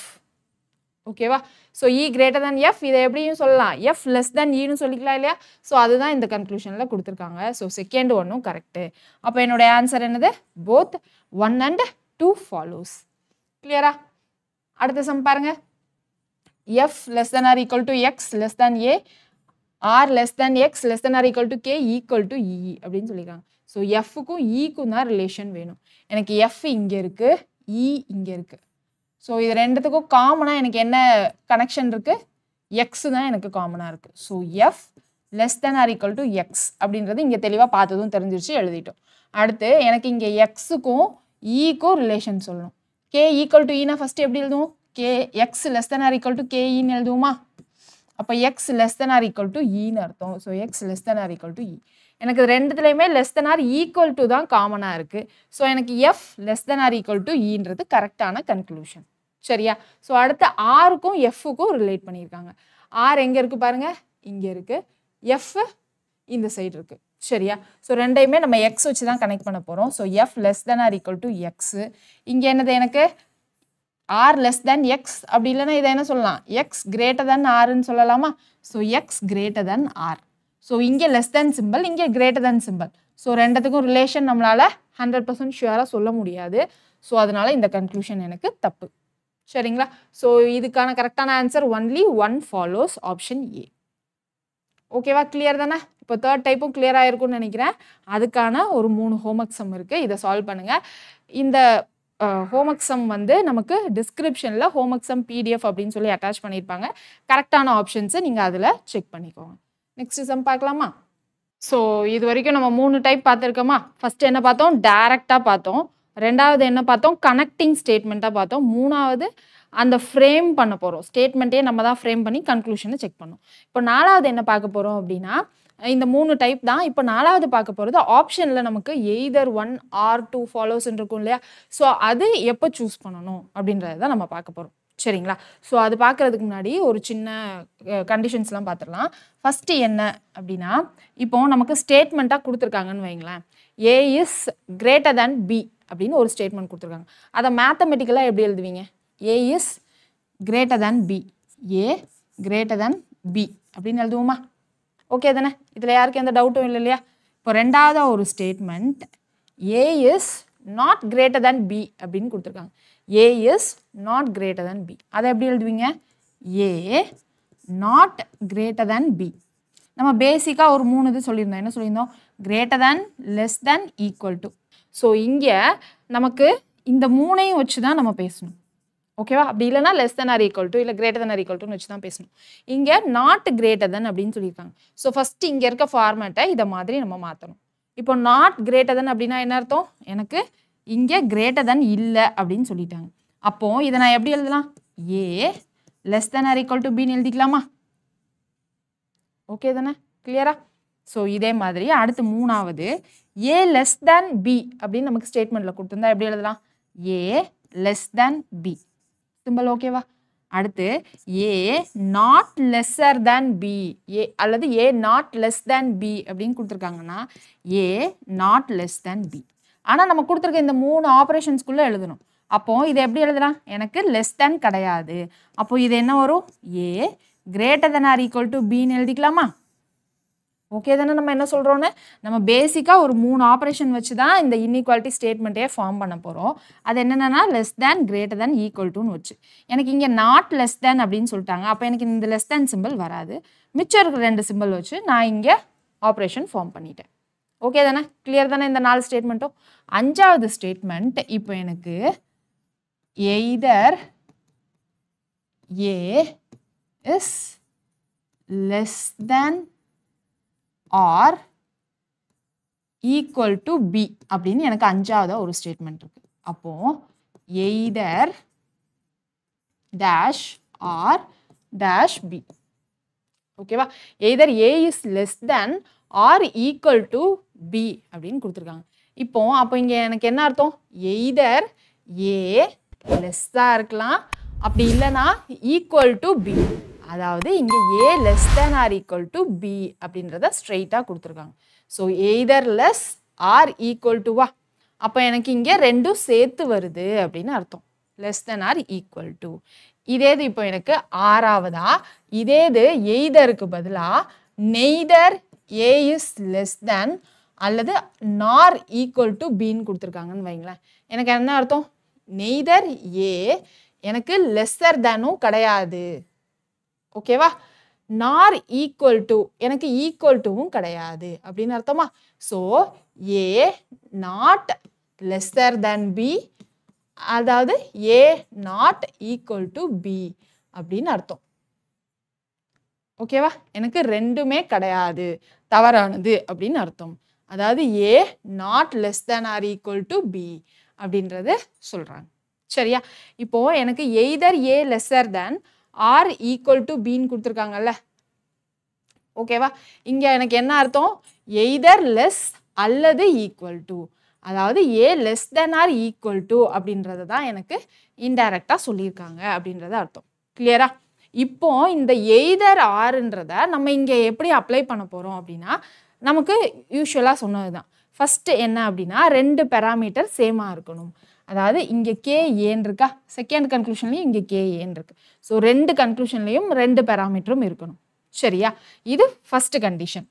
ஓகேவா so E greater than F இதை எப்படியும் சொல்லலாம் எஃப் லெஸ் தேன் ஈன்னு சொல்லிக்கலாம் இல்லையா ஸோ அதுதான் இந்த கன்க்ளூஷனில் கொடுத்துருக்காங்க ஸோ செகண்ட் ஒன்றும் கரெக்டு அப்போ என்னுடைய ஆன்சர் என்னது both one and two follows கிளியரா அடுத்த சம் பாருங்கள் F less than or equal to X less than A R less than X less than or equal to K equal to E அப்படின்னு சொல்லியிருக்காங்க ஸோ எஃப்க்கும் ஈக்கும் e தான் ரிலேஷன் வேணும் எனக்கு எஃப் இங்கே இருக்குது இ e இங்கே இருக்குது ஸோ இது ரெண்டுத்துக்கும் காமனாக எனக்கு என்ன கனெக்ஷன் இருக்குது எக்ஸ் தான் எனக்கு காமனாக இருக்குது so F less than or equal to X அப்படின்றது இங்கே தெளிவாக பார்த்ததும் தெரிஞ்சிருச்சு எழுதிட்டோம் அடுத்து எனக்கு இங்கே எக்ஸுக்கும் ஈக்கும் e ரிலேஷன் சொல்லணும் கே ஈக்குவல் டு ஈனா ஃபஸ்ட்டு எப்படி எழுதுவோம் K X less than or equal to K ஈன்னு எழுதுவோமா அப்போ X less than or equal to ஈன்னு அர்த்தம் so X less than or equal to E எனக்கு ரெண்டுத்துலேயுமே less than or equal to தான் காமனாக இருக்குது ஸோ எனக்கு F less than or equal to ஈன்றது கரெக்டான கன்க்ளூஷன் சரியா ஸோ அடுத்து ஆருக்கும் எஃப்புக்கும் ரிலேட் பண்ணியிருக்காங்க ஆர் எங்கே இருக்குது பாருங்கள் இங்கே இருக்குது எஃப் இந்த சைடு இருக்குது சரியா ஸோ ரெண்டையுமே நம்ம எக்ஸ் வச்சு தான் கனெக்ட் பண்ண போகிறோம் so F less than or equal to X இங்கே என்னது எனக்கு ஆர் லெஸ் தென் எக்ஸ் அப்படி இல்லைன்னா இதை என்ன சொல்லலாம் எக்ஸ் கிரேட்டர் தென் ஆர்ன்னு சொல்லலாமா so X greater than R so இங்கே லெஸ் தேன் சிம்பிள் இங்கே கிரேட்டர் தேன் சிம்பிள் ஸோ ரெண்டத்துக்கும் ரிலேஷன் நம்மளால் ஹண்ட்ரட் பர்சன்ட் ஷுவராக சொல்ல முடியாது ஸோ அதனால் இந்த கன்க்ளூஷன் எனக்கு தப்பு சரிங்களா ஸோ இதுக்கான கரெக்டான answer only one follows option A ஓகேவா கிளியர் தானே இப்போ தேர்ட் டைப்பும் கிளியர் ஆகிருக்கும்னு நினைக்கிறேன் அதுக்கான ஒரு மூணு ஹோம்ஒர்க் சம் இருக்குது இதை சால்வ் பண்ணுங்கள் இந்த ஹோம்ஒர்க் சம் வந்து நமக்கு டிஸ்கிரிப்ஷனில் ஹோம்ஒர்க் சம் பிடிஎஃப் அப்படின்னு சொல்லி அட்டாச் பண்ணியிருப்பாங்க கரெக்டான ஆப்ஷன்ஸை நீங்கள் அதில் செக் பண்ணிக்கோங்க நெக்ஸ்ட் சம் பார்க்கலாமா ஸோ இது வரைக்கும் நம்ம மூணு டைப் பார்த்துருக்கோமா ஃபஸ்ட்டு என்ன பார்த்தோம் டேரக்டாக பார்த்தோம் ரெண்டாவது என்ன பார்த்தோம் கனெக்டிங் ஸ்டேட்மெண்ட்டாக பார்த்தோம் மூணாவது அந்த ஃப்ரேம் பண்ண போகிறோம் ஸ்டேட்மெண்ட்டே நம்ம தான் ஃப்ரேம் பண்ணி கன்க்ளூஷனை செக் பண்ணோம் இப்போ நாலாவது என்ன பார்க்க போகிறோம் அப்படின்னா இந்த மூணு டைப் தான் இப்போ நாலாவது பார்க்க போகிறது ஆப்ஷனில் நமக்கு either one or two follows இருக்கும் இல்லையா ஸோ அது எப்போ சூஸ் பண்ணணும் அப்படின்றது தான் நம்ம பார்க்க போகிறோம் சரிங்களா ஸோ அது பார்க்குறதுக்கு முன்னாடி ஒரு சின்ன கண்டிஷன்ஸ்லாம் பார்த்துடலாம் ஃபஸ்ட்டு என்ன அப்படின்னா இப்போ நமக்கு ஸ்டேட்மெண்ட்டாக கொடுத்துருக்காங்கன்னு வைங்களேன் A is greater than B அப்படின்னு ஒரு ஸ்டேட்மெண்ட் கொடுத்துருக்காங்க அதை மேத்தமெட்டிக்கலாக எப்படி எழுதுவீங்க A is greater than B A greater than B அப்படின்னு எழுதுவோமா ஓகே தானே இதில் யாருக்கும் எந்த டவுட்டும் இல்லை இல்லையா இப்போ ரெண்டாவது ஒரு statement A is not greater than B அப்படின்னு கொடுத்துருக்காங்க A is not greater than B அதை எப்படி எழுதுவீங்க A not greater than B நம்ம பேசிக்காக ஒரு மூணு இது சொல்லியிருந்தோம் என்ன சொல்லியிருந்தோம் greater than less than, equal to. So இங்கே நமக்கு இந்த மூணையும் வச்சு தான் நம்ம பேசணும் ஓகேவா அப்படி இல்லைனா less than or equal to இல்லை கிரேட்டர் தன் ஆர் ஈக்குவல் டுன்னு வச்சு தான் பேசணும் இங்கே நாட் கிரேட்டர் தன் அப்படின்னு சொல்லியிருக்காங்க ஸோ ஃபஸ்ட்டு இங்கே இருக்க ஃபார்மேட்டை இதை மாதிரி நம்ம மாற்றணும் இப்போ நாட் கிரேட்டர் தன் அப்படின்னா என்ன அர்த்தம் எனக்கு இங்கே கிரேட்டர் தென் இல்லை அப்படின்னு சொல்லிட்டாங்க அப்போது இதை நான் எப்படி எழுதலாம் A less than or equal to பின்னு எழுதிக்கலாமா ஓகே தானே கிளியரா ஸோ இதே மாதிரி அடுத்து மூணாவது ஏ லெஸ் தேன் பி அப்படின்னு நமக்கு ஸ்டேட்மெண்ட்டில் கொடுத்துருந்தா எப்படி எழுதலாம் A less than B simple ஓகேவா அடுத்து A not lesser than B A அல்லது A not less than B அப்படின்னு கொடுத்துருக்காங்கன்னா A not less than B ஆனால் நம்ம கொடுத்துருக்க இந்த மூணு ஆப்ரேஷன்ஸ்குள்ளே எழுதணும் அப்போது இதை எப்படி எழுதலாம் எனக்கு லெஸ் தேன் கிடையாது அப்போது இது என்ன வரும் A greater than or equal to பின்னு எழுதிக்கலாமா ஓகே தானே நம்ம என்ன சொல்கிறோன்னு நம்ம பேசிக்காக ஒரு மூணு ஆப்ரேஷன் வச்சு தான் இந்த இன்இக்வாலிட்டி ஸ்டேட்மெண்ட்டே ஃபார்ம் பண்ண போகிறோம் அது என்னென்னா less than greater than equal டுன்னு வச்சு எனக்கு இங்கே நாட் லெஸ் தேன் அப்படின்னு சொல்லிட்டாங்க அப்போ எனக்கு இந்த லெஸ் தேன் சிம்பிள் வராது மிச்சம் இருக்கிற ரெண்டு சிம்பிள் வச்சு நான் இங்கே ஆப்ரேஷன் ஃபார்ம் பண்ணிட்டேன் ஓகே தானே கிளியர் தானே இந்த நாலு ஸ்டேட்மெண்ட்டும் அஞ்சாவது ஸ்டேட்மெண்ட் இப்போ எனக்கு either A is less than or equal to B அப்படின்னு எனக்கு அஞ்சாவதாக ஒரு ஸ்டேட்மெண்ட் இருக்கு அப்போ either dash or dash B ஓகேவா either A is less than or equal to B அப்படின்னு கொடுத்துருக்காங்க இப்போ அப்போ இங்கே எனக்கு என்ன அர்த்தம் எய்தர் ஏ லெஸ்ஸாக இருக்கலாம் அப்படி இல்லைன்னா ஈக்குவல் டு பி அதாவது இங்கே A less than or equal to B அப்படின்றத ஸ்ட்ரெயிட்டாக கொடுத்துருக்காங்க so either less or equal to வா அப்போ எனக்கு இங்கே ரெண்டும் சேர்த்து வருது அப்படின்னு அர்த்தம் less than or equal to இதே இது இப்போ எனக்கு ஆறாவதா இதே இது எய்தருக்கு பதிலாக neither A is less than அல்லது நார் ஈக்குவல் டு பின்னு கொடுத்துருக்காங்கன்னு வைங்களேன் எனக்கு என்ன அர்த்தம் நெய்தர் ஏ எனக்கு லெஸ்ஸர் தேனும் கிடையாது ஓகேவா நார் ஈக்குவல் டு எனக்கு ஈக்குவல் டுவும் கிடையாது அப்படின்னு அர்த்தமா so A not lesser than B அதாவது A not equal to B அப்படின்னு அர்த்தம் ஓகேவா எனக்கு ரெண்டுமே கிடையாது தவறானது அப்படின்னு அர்த்தம் அதாவது A not less than or equal to B அப்படின்றத சொல்கிறாங்க சரியா இப்போது எனக்கு either A lesser than or equal to பின்னு கொடுத்துருக்காங்கல்ல ஓகேவா இங்கே எனக்கு என்ன அர்த்தம் எய்தர் லெஸ் அல்லது ஈக்குவல் டு அதாவது A less than or equal to அப்படின்றது தான் எனக்கு இன்டைரக்டாக சொல்லியிருக்காங்க அப்படின்றது அர்த்தம் கிளியரா இப்போ இந்த எய்தர் ஆறுன்றத நம்ம இங்கே எப்படி அப்ளை பண்ண போகிறோம் அப்படின்னா நமக்கு யூஸ்வலாக சொன்னது தான் ஃபஸ்ட்டு என்ன அப்படின்னா ரெண்டு பெராமீட்டர் சேமாக இருக்கணும் அதாவது இங்கே கே ஏன் இருக்கா செகண்ட் கன்க்ளூஷன்லேயும் இங்கே கே ஏன் இருக்கு ஸோ ரெண்டு கன்க்ளூஷன்லேயும் ரெண்டு பெராமீட்டரும் இருக்கணும் சரியா இது first condition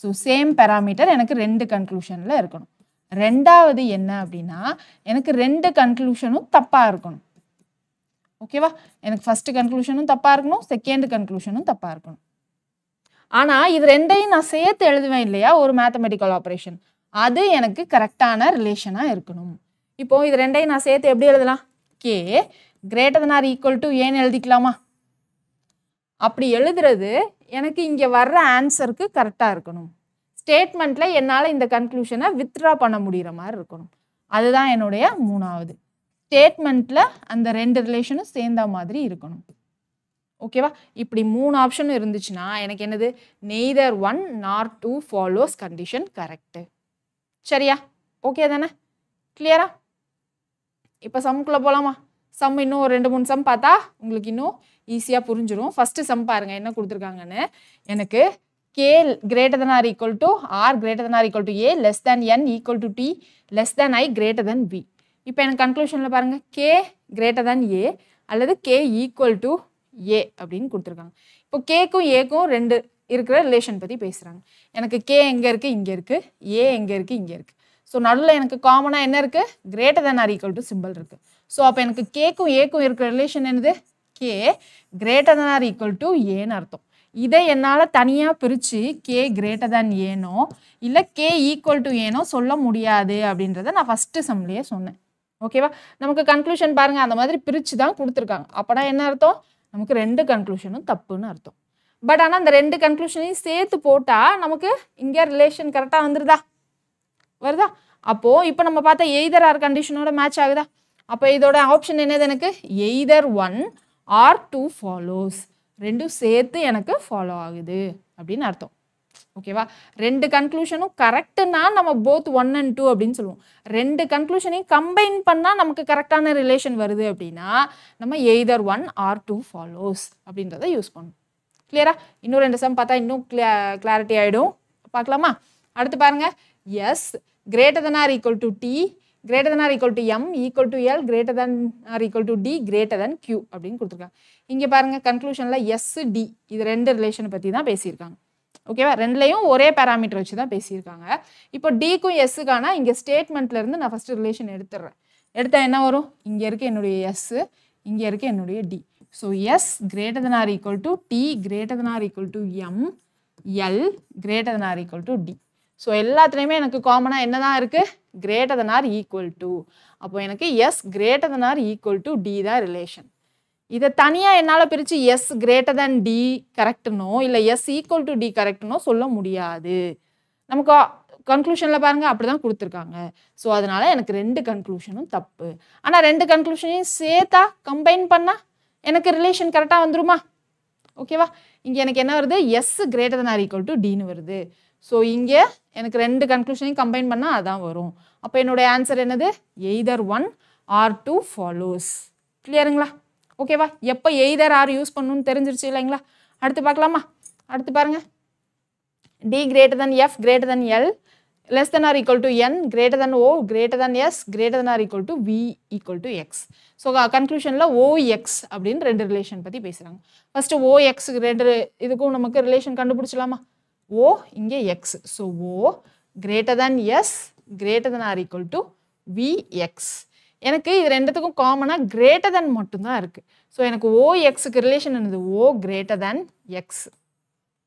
so same parameter எனக்கு ரெண்டு கன்க்ளூஷனில் இருக்கணும் ரெண்டாவது என்ன அப்படின்னா எனக்கு ரெண்டு கன்க்ளூஷனும் தப்பாக இருக்கணும் ஓகேவா எனக்கு ஃபஸ்ட்டு கன்க்ளூஷனும் தப்பாக இருக்கணும் செகண்ட் கன்க்ளூஷனும் தப்பாக இருக்கணும் ஆனால் இது ரெண்டையும் நான் சேர்த்து எழுதுவேன் இல்லையா ஒரு மேத்தமெட்டிக்கல் ஆப்ரேஷன் அது எனக்கு கரெக்டான ரிலேஷனாக இருக்கணும் இப்போது இது ரெண்டையும் நான் சேர்த்து எப்படி எழுதலாம் K greater than or equal to ஏன்னு எழுதிக்கலாமா அப்படி எழுதுறது எனக்கு இங்கே வர்ற ஆன்சருக்கு கரெக்டாக இருக்கணும் ஸ்டேட்மெண்ட்டில் என்னால் இந்த கன்க்ளூஷனை வித்ட்ரா பண்ண முடிகிற மாதிரி இருக்கணும் அதுதான் என்னுடைய மூணாவது ஸ்டேட்மெண்ட்டில் அந்த ரெண்டு ரிலேஷனும் சேர்ந்த மாதிரி இருக்கணும் ஓகேவா இப்படி மூணு ஆப்ஷன் இருந்துச்சுன்னா எனக்கு என்னது neither one nor two follows condition correct சரியா ஓகே தானே கிளியரா இப்போ சம்முக்குள்ளே போகலாமா சம் இன்னும் ஒரு ரெண்டு மூணு சம் பார்த்தா உங்களுக்கு இன்னும் ஈஸியாக புரிஞ்சிடும் ஃபஸ்ட்டு சம் பாருங்கள் என்ன கொடுத்துருக்காங்கன்னு எனக்கு K greater than or equal to R greater than or equal to A less than N equal to T less than I greater than B இப்போ எனக்கு கன்க்ளூஷனில் பாருங்கள் கே கிரேட்டர் தன் ஏ அல்லது கே ஈக்குவல் டு ஏ அப்படின்னு கொடுத்துருக்காங்க இப்போ கேக்கும் ஏக்கும் ரெண்டு இருக்கிற ரிலேஷன் பற்றி பேசுகிறாங்க எனக்கு கே எங்கே இருக்குது இங்கே இருக்குது ஏ எங்கே இருக்குது இங்கே இருக்குது ஸோ நடுவில் எனக்கு காமனாக என்ன இருக்குது greater than or equal to simple இருக்குது ஸோ அப்போ எனக்கு கேக்கும் ஏக்கும் இருக்கிற ரிலேஷன் என்னது K greater than or equal to ஏன்னு அர்த்தம் இதை என்னால் தனியாக பிரித்து கே கிரேட்டர் தேன் ஏனோ இல்லை கே ஈக்குவல் டு ஏனோ சொல்ல முடியாது அப்படின்றத நான் ஃபஸ்ட்டு சம்லேயே சொன்னேன் ஓகேவா நமக்கு கன்க்ளூஷன் பாருங்கள் அந்த மாதிரி பிரித்து தான் கொடுத்துருக்காங்க அப்போனா என்ன அர்த்தம் நமக்கு ரெண்டு கன்க்ளூஷனும் தப்புன்னு அர்த்தம் பட் ஆனால் அந்த ரெண்டு கன்க்ளூஷனையும் சேர்த்து போட்டால் நமக்கு இங்கே ரிலேஷன் கரெக்டாக வந்துருதா வருதா அப்போது இப்போ நம்ம பார்த்தா எய்தர் ஆர் கண்டிஷனோட மேட்ச் ஆகுதா அப்போ இதோட ஆப்ஷன் என்னது எனக்கு either one or two follows ரெண்டும் சேர்த்து எனக்கு ஃபாலோ ஆகுது அப்படின்னு அர்த்தம் ஓகேவா ரெண்டு கன்க்ளூஷனும் கரெக்டுனா நம்ம போத் ஒன் அண்ட் டூ அப்படின்னு சொல்லுவோம் ரெண்டு கன்க்ளூஷனையும் கம்பைன் பண்ணால் நமக்கு கரெக்டான ரிலேஷன் வருது அப்படின்னா நம்ம either one or two follows அப்படின்றத யூஸ் பண்ணும் கிளியரா இன்னும் ரெண்டு சம் பார்த்தா இன்னும் கிளியா கிளாரிட்டி ஆகிடும் பார்க்கலாமா அடுத்து பாருங்க S greater than or equal to T greater than or equal to M equal to L greater than or equal to T greater than Q அப்படின்னு கொடுத்துருக்காங்க இங்கே பாருங்கள் கன்க்ளூஷனில் எஸ் டி இது ரெண்டு ரிலேஷனை பற்றி தான் பேசியிருக்காங்க ஓகேவா ரெண்டுலையும் ஒரே பேராமீட்டர் வச்சு தான் பேசியிருக்காங்க இப்போ டிக்கும் எஸ்ஸுக்கான இங்கே ஸ்டேட்மெண்ட்லேருந்து நான் ஃபஸ்ட்டு ரிலேஷன் எடுத்துடுறேன் எடுத்தால் என்ன வரும் இங்கே இருக்க என்னுடைய எஸ்ஸு இங்கே இருக்க என்னுடைய T so S greater than or equal to T greater than or equal to M L greater than or equal to T so எல்லாத்துலேயுமே எனக்கு காமனாக என்ன தான் இருக்குது greater than or equal to அப்போ எனக்கு S greater than or equal to T தான் ரிலேஷன் இதை தனியாக என்னால் பிரித்து எஸ் கிரேட்டர் தேன் டி கரெக்டுனோ இல்லை எஸ் ஈக்குவல் டு டி கரெக்டுனோ சொல்ல முடியாது நமக்கு கன்க்ளூஷனில் பாருங்கள் அப்படி தான் கொடுத்துருக்காங்க ஸோ அதனால் எனக்கு ரெண்டு கன்க்ளூஷனும் தப்பு ஆனால் ரெண்டு கன்க்ளூஷனையும் சேர்த்தா கம்பைன் பண்ணால் எனக்கு ரிலேஷன் கரெக்டாக வந்துருமா ஓகேவா இங்கே எனக்கு என்ன வருது S greater than or equal to டின்னு வருது ஸோ இங்கே எனக்கு ரெண்டு கன்க்ளூஷனையும் கம்பைன் பண்ணால் அதான் வரும் அப்போ என்னுடைய ஆன்சர் என்னது either one or two follows கிளியருங்களா ஓகேவா எப்போ எய்தர் ஆர் யூஸ் பண்ணணும்னு தெரிஞ்சிருச்சு இல்லைங்களா அடுத்து பார்க்கலாமா அடுத்து பாருங்கள் T greater than F greater than L less than or equal to N greater than O greater than S greater than or equal to V equal to X so கன்க்ளூஷனில் எக்ஸ் அப்படின்னு ரெண்டு ரிலேஷன் பற்றி பேசுகிறாங்க ஃபஸ்ட்டு எக்ஸ் ரெண்டு இதுக்கும் நமக்கு ரிலேஷன் கண்டுபிடிச்சலாமா ஓ இங்கே X so O greater than S greater than or equal to X எனக்கு இது ரெண்டுத்துக்கும் காமனாக கிரேட்டர் தென் மட்டும்தான் இருக்குது ஸோ எனக்கு ஓ எக்ஸுக்கு ரிலேஷன் என்னது ஓ கிரேட்டர் தென் எக்ஸ்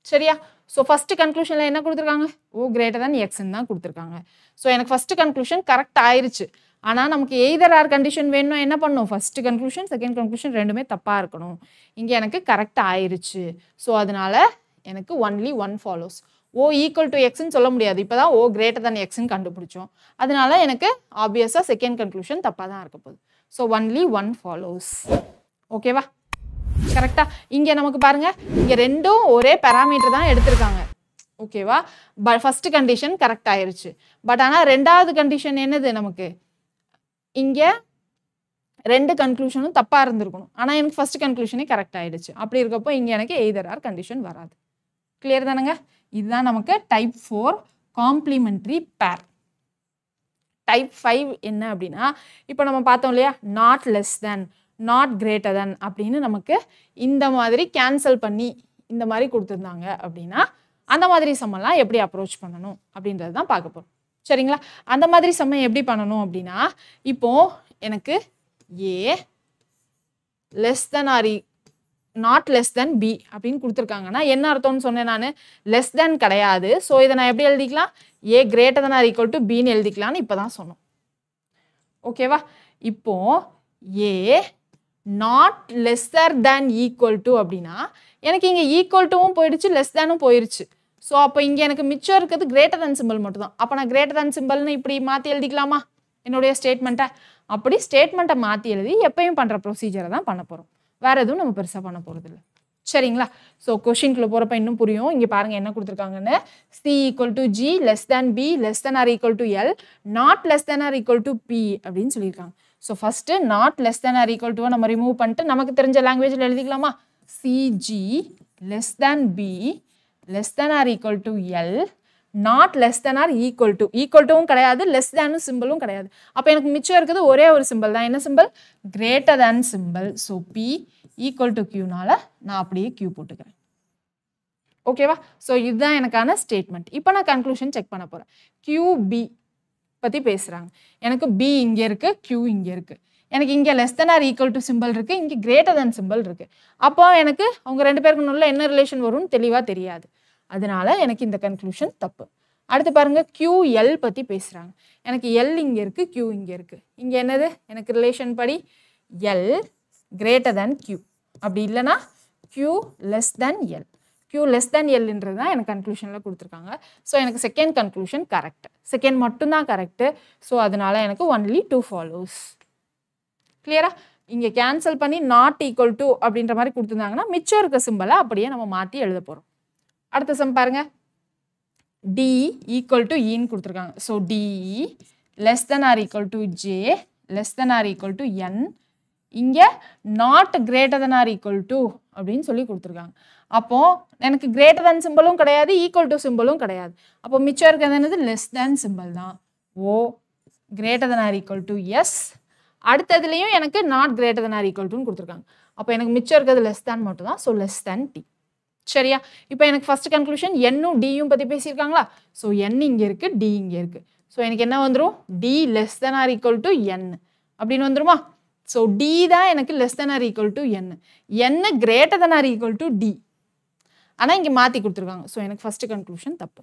சரியா ஸோ ஃபஸ்ட்டு கன்க்ளூஷனில் என்ன கொடுத்துருக்காங்க ஓ கிரேட்டர் தென் எக்ஸ்ன்னு தான் கொடுத்துருக்காங்க ஸோ எனக்கு ஃபஸ்ட்டு கன்க்ளூஷன் கரெக்ட் ஆயிடுச்சு ஆனால் நமக்கு எய்தர் ஆர் கண்டிஷன் வேணும் என்ன பண்ணணும் ஃபஸ்ட்டு கன்க்ளூஷன் செகண்ட் கன்க்ளூஷன் ரெண்டுமே தப்பாக இருக்கணும் இங்கே எனக்கு கரெக்ட் ஆயிடுச்சு ஸோ அதனால் எனக்கு only one follows O equal to எக்ஸ்ன்னு சொல்ல முடியாது இப்போ தான் ஓ கிரேட்டர் தன் எக்ஸ்ன்னு கண்டுபிடிச்சோம் அதனால எனக்கு ஆப்வியஸாக செகண்ட் கன்க்ளூஷன் தப்பாக தான் இருக்க போகுது ஸோ ஒன்லி ஒன் ஃபாலோஸ் ஓகேவா கரெக்டாக இங்கே நமக்கு பாருங்கள் இங்கே ரெண்டும் ஒரே பேராமீட்டர் தான் எடுத்திருக்காங்க ஓகேவா பட் ஃபஸ்ட்டு கண்டிஷன் கரெக்ட் ஆயிருச்சு பட் ஆனால் ரெண்டாவது கண்டிஷன் என்னது நமக்கு இங்கே ரெண்டு கன்க்ளூஷனும் தப்பாக இருந்திருக்கணும் ஆனால் எனக்கு ஃபஸ்ட்டு கன்க்ளூஷனே கரெக்ட் ஆகிடுச்சு அப்படி இருக்கப்போ இங்கே எனக்கு எய்தர் ஆர் கண்டிஷன் வராது கிளியர் தானேங்க இதுதான் நமக்கு type four complementary pair type five என்ன அப்படின்னா இப்போ நம்ம பார்த்தோம் இல்லையா not less than not greater than அப்படின்னு நமக்கு இந்த மாதிரி கேன்சல் பண்ணி இந்த மாதிரி கொடுத்துருந்தாங்க அப்படின்னா அந்த மாதிரி சம்மெல்லாம் எப்படி அப்ரோச் பண்ணணும் அப்படின்றது தான் பார்க்க போகிறோம் சரிங்களா அந்த மாதிரி சம்மம் எப்படி பண்ணணும் அப்படின்னா இப்போது எனக்கு A less than or not less than B அப்படின்னு கொடுத்துருக்காங்கன்னா என்ன அர்த்தம்னு சொன்னேன் நான் லெஸ் தென் கிடையாது ஸோ இதை நான் எப்படி எழுதிக்கலாம் A greater than or equal to பின்னு எழுதிக்கலாம்னு இப்போ தான் சொன்னோம் ஓகேவா இப்போ A not lesser than equal to அப்படின்னா எனக்கு இங்கே ஈக்குவல் டுவும் போயிடுச்சு லெஸ் தேனும் போயிடுச்சு ஸோ அப்போ இங்கே எனக்கு மிச்சம் இருக்கிறது கிரேட்டர் தன் சிம்பிள் மட்டும்தான் அப்போ நான் கிரேட்டர் தேன் சிம்பிள்னு இப்படி மாற்றி எழுதிக்கலாமா என்னுடைய ஸ்டேட்மெண்ட்டை அப்படி ஸ்டேட்மெண்ட்டை மாற்றி எழுதி எப்பயும் பண்ணுற ப்ரொசீஜரை தான் பண்ண போகிறோம் வேறு எதுவும் நம்ம பெருசாக பண்ண இல்லை சரிங்களா ஸோ கொஷின்குள்ளே போகிறப்ப இன்னும் புரியும் இங்கே பாருங்கள் என்ன கொடுத்துருக்காங்கன்னு C equal to G less than B less than or equal to L not less than or equal to B அப்படின்னு சொல்லியிருக்காங்க so first not less than or equal டுவை நம்ம ரிமூவ் பண்ணிட்டு நமக்கு தெரிஞ்ச லாங்குவேஜில் எழுதிக்கலாமா CG less than B less than or equal to L not less than or equal to equal டுவும் கிடையாது லெஸ் தேனும் சிம்பிளும் கிடையாது அப்போ எனக்கு மிச்சம் இருக்குது ஒரே ஒரு சிம்பிள் தான் என்ன simple greater than simple so B equal to கியூனால நான் அப்படியே கியூ போட்டுக்கிறேன் ஓகேவா ஸோ இதுதான் எனக்கான ஸ்டேட்மெண்ட் இப்போ நான் கன்க்ளூஷன் செக் பண்ண போகிறேன் கியூ பி பற்றி பேசுகிறாங்க எனக்கு பி இங்கே இருக்குது கியூ இங்கே இருக்குது எனக்கு இங்கே less than or equal to simple இருக்குது இங்கே கிரேட்டர் தேன் சிம்பிள் இருக்குது அப்போ எனக்கு அவங்க ரெண்டு பேருக்கு நல்ல என்ன ரிலேஷன் வரும்னு தெளிவாக தெரியாது அதனால எனக்கு இந்த கன்க்ளூஷன் தப்பு அடுத்து பாருங்க எல் பற்றி பேசுகிறாங்க எனக்கு எல் இங்கே இருக்குது கியூ இங்கே இருக்குது இங்கே என்னது எனக்கு ரிலேஷன் படி எல் கிரேட்டர் தேன் கியூ அப்படி இல்லைனா Q less than L Q less than எல்ன்றது தான் எனக்கு கன்க்ளூஷனில் கொடுத்துருக்காங்க ஸோ எனக்கு செகண்ட் கன்க்ளூஷன் கரெக்ட் செகண்ட் மட்டும்தான் கரெக்டு ஸோ அதனால எனக்கு ஒன்லி டூ ஃபாலோஸ் கிளியரா இங்கே கேன்சல் பண்ணி நாட் ஈக்குவல் டு அப்படின்ற மாதிரி கொடுத்துருந்தாங்கன்னா மிச்சம் இருக்க சிம்பிளை அப்படியே நம்ம மாற்றி எழுத போகிறோம் அடுத்த சம் பாருங்கள் டி ஈக்குவல் டு ஈன்னு கொடுத்துருக்காங்க so T less than or equal to J less than or equal to N இங்கே not greater than or equal to அப்படின்னு சொல்லி கொடுத்துருக்காங்க அப்போது எனக்கு கிரேட்டர் தென் சிம்பிளும் கிடையாது ஈக்குவல் டு சிம்பிளும் கிடையாது அப்போ மிச்சம் இருக்கிறது என்னது லெஸ் தென் சிம்பிள் தான் O greater than or equal to S அடுத்ததுலேயும் எனக்கு not greater than or equal டுன்னு கொடுத்துருக்காங்க அப்போ எனக்கு மிச்சம் இருக்கிறது லெஸ் தேன் மட்டும் தான் ஸோ லெஸ் தேன் டி சரியா இப்போ எனக்கு ஃபஸ்ட்டு கன்க்ளூஷன் என்னும் டியும் பற்றி பேசியிருக்காங்களா ஸோ என் இங்கே இருக்குது டி இங்கே இருக்குது ஸோ எனக்கு என்ன வந்துடும் T less than or equal to N அப்படின்னு வந்துருமா ஸோ டி தான் எனக்கு less than or equal to N என்ன greater than or equal to T ஆனால் இங்கே மாற்றி கொடுத்துருக்காங்க ஸோ எனக்கு ஃபஸ்ட்டு கன்க்ளூஷன் தப்பு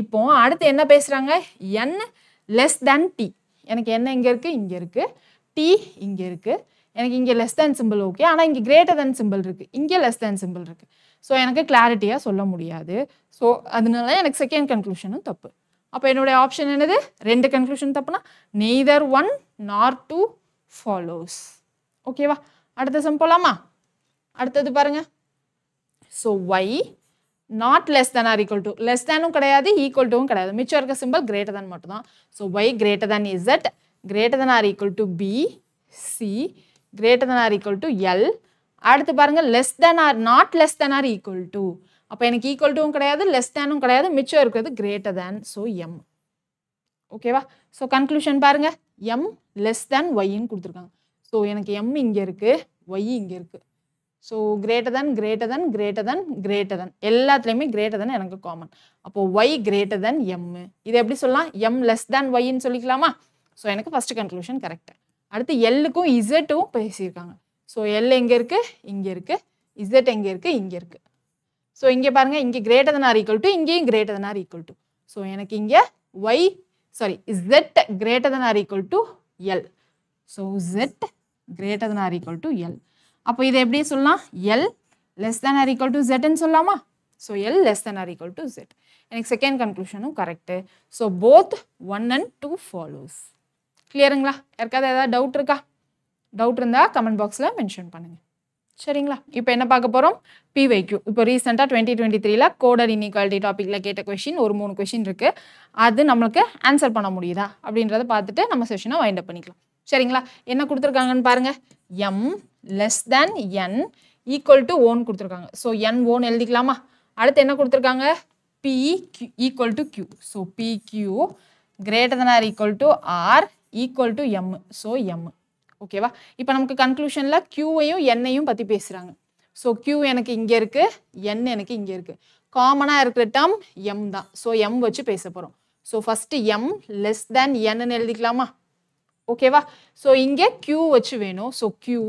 இப்போ அடுத்து என்ன பேசுகிறாங்க என் லெஸ் தென் டி எனக்கு என்ன இங்கே இருக்குது இங்கே இருக்குது டி இங்கே இருக்குது எனக்கு இங்கே லெஸ் தேன் சிம்பிள் ஓகே ஆனால் இங்கே கிரேட்டர் தேன் சிம்பிள் இருக்குது இங்கே லெஸ் தேன் சிம்பிள் இருக்குது ஸோ எனக்கு கிளாரிட்டியாக சொல்ல முடியாது ஸோ அதனால எனக்கு செகண்ட் கன்க்ளூஷனும் தப்பு அப்போ என்னுடைய ஆப்ஷன் என்னது ரெண்டு கன்க்ளூஷன் தப்புனா neither one nor two follows ஓகேவா அடுத்த சம் போகலாமா அடுத்தது பாருங்கள் so Y not less than or equal to less தேனும் கிடையாது ஈக்குவல் டூவும் கிடையாது மிச்சம் இருக்க சிம்பிள் கிரேட்டர் தேன் மட்டும்தான் so Y greater than at greater than or equal to B C greater than or equal to L அடுத்து பாருங்கள் less than or not less than or equal to அப்போ எனக்கு ஈக்குவல் டூவும் கிடையாது லெஸ் தேனும் கிடையாது மிச்சம் இருக்கிறது கிரேட்டர் தேன் ஸோ எம் ஓகேவா ஸோ கன்க்ளூஷன் பாருங்கள் எம் லெஸ் தேன் ஒய்ன்னு கொடுத்துருக்காங்க ஸோ எனக்கு எம் இங்கே இருக்குது ஒய் இங்கே இருக்குது so greater than greater than greater than greater than எல்லாத்துலேயுமே கிரேட்டர் தன் எனக்கு காமன் அப்போது ஒய் கிரேட்டர் தன் எம்மு இது எப்படி சொல்லலாம் எம் லெஸ் தேன் ஒய்ன்னு சொல்லிக்கலாமா ஸோ எனக்கு ஃபஸ்ட்டு கன்க்ளூஷன் கரெக்டு அடுத்து எல்லுக்கும் இசட்டும் பேசியிருக்காங்க ஸோ எல் எங்கே இருக்குது இங்கே இருக்குது இசட் எங்கே இருக்குது இங்கே இருக்குது ஸோ இங்கே பாருங்கள் இங்கே greater than or equal to இங்கேயும் greater than or equal to so எனக்கு இங்கே Y sorry Z greater than or equal to L so Z greater than or equal to L அப்போ இதை எப்படி சொல்லலாம் L less than or equal to ஜெட்னு சொல்லலாமா so L less than or equal to Z எனக்கு செகண்ட் கன்க்ளூஷனும் correct so both one and two follows கிளியருங்களா யாருக்காவது ஏதாவது டவுட் இருக்கா டவுட் இருந்தால் கமெண்ட் பாக்ஸில் மென்ஷன் பண்ணுங்கள் சரிங்களா இப்போ என்ன பார்க்க போகிறோம் பிவைக்யூ இப்போ ரீசெண்டாக டுவெண்ட்டி டுவெண்ட்டி த்ரீல கோடர் இன்இக்வாலிட்டி டாப்பிக்கில் கேட்ட கொஷின் ஒரு மூணு கொஷின் இருக்குது அது நம்மளுக்கு ஆன்சர் பண்ண முடியுதா அப்படின்றத பார்த்துட்டு நம்ம செஷனை வைண்ட் அப் பண்ணிக்கலாம் சரிங்களா என்ன கொடுத்துருக்காங்கன்னு பாருங்கள் M less than N equal to O கொடுத்துருக்காங்க ஸோ என் ஓன் எழுதிக்கலாமா அடுத்து என்ன கொடுத்துருக்காங்க P Q equal to Q so P Q greater than or equal to R equal to M so M ஓகேவா இப்போ நமக்கு கன்க்ளூஷனில் க்யூவையும் எண்ணையும் பற்றி பேசுகிறாங்க ஸோ க்யூ எனக்கு இங்கே இருக்குது என் எனக்கு இங்கே இருக்குது காமனாக இருக்கிற டம் எம் தான் ஸோ எம் வச்சு பேச போகிறோம் so first M less than என்னு எழுதிக்கலாமா ஓகேவா ஸோ இங்கே க்யூ வச்சு வேணும் so Q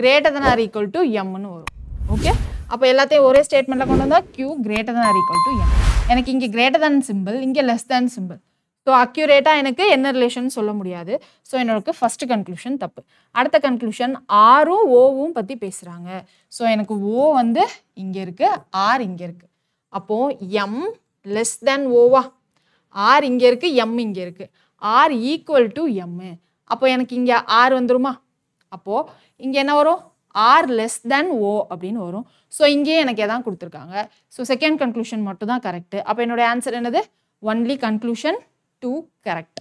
greater than or equal to எம்னு வரும் ஓகே அப்போ எல்லாத்தையும் ஒரே ஸ்டேட்மெண்ட்டில் கொண்டு வந்தால் Q greater than or equal to M எனக்கு இங்கே கிரேட்டர் தேன் சிம்பிள் இங்கே லெஸ் தேன் சிம்பிள் ஸோ அக்யூரேட்டாக எனக்கு என்ன ரிலேஷன் சொல்ல முடியாது ஸோ என்னோட ஃபஸ்ட்டு கன்க்ளூஷன் தப்பு அடுத்த கன்க்ளூஷன் ஆரும் ஓவும் பற்றி பேசுகிறாங்க ஸோ எனக்கு ஓ வந்து இங்கே இருக்குது ஆர் இங்கே இருக்குது அப்போது எம் லெஸ் தேன் ஓவா ஆர் இங்கே இருக்குது எம் இங்கே இருக்குது ஆர் ஈக்குவல் டு எம்மு அப்போ எனக்கு இங்கே ஆர் வந்துருமா அப்போது இங்கே என்ன வரும் ஆர் லெஸ் தேன் ஓ அப்படின்னு வரும் ஸோ இங்கேயே எனக்கு எதான் கொடுத்துருக்காங்க ஸோ செகண்ட் கன்க்ளூஷன் மட்டும் தான் கரெக்டு அப்போ என்னோடய ஆன்சர் என்னது ஒன்லி கன்க்ளூஷன் டூ கரெக்ட்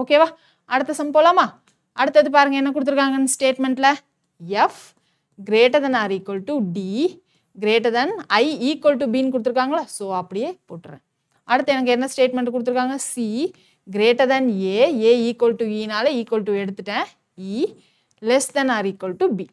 ஓகேவா அடுத்த சம் போகலாமா அடுத்தது பாருங்கள் என்ன கொடுத்துருக்காங்கன்னு ஸ்டேட்மெண்ட்டில் F greater than or equal to T greater than I equal to பின்னு கொடுத்துருக்காங்களா ஸோ அப்படியே போட்டுறேன் அடுத்து எனக்கு என்ன ஸ்டேட்மெண்ட் கொடுத்துருக்காங்க C greater than A A equal to இனால ஈக்குவல் டு எடுத்துட்டேன் E less than or equal to B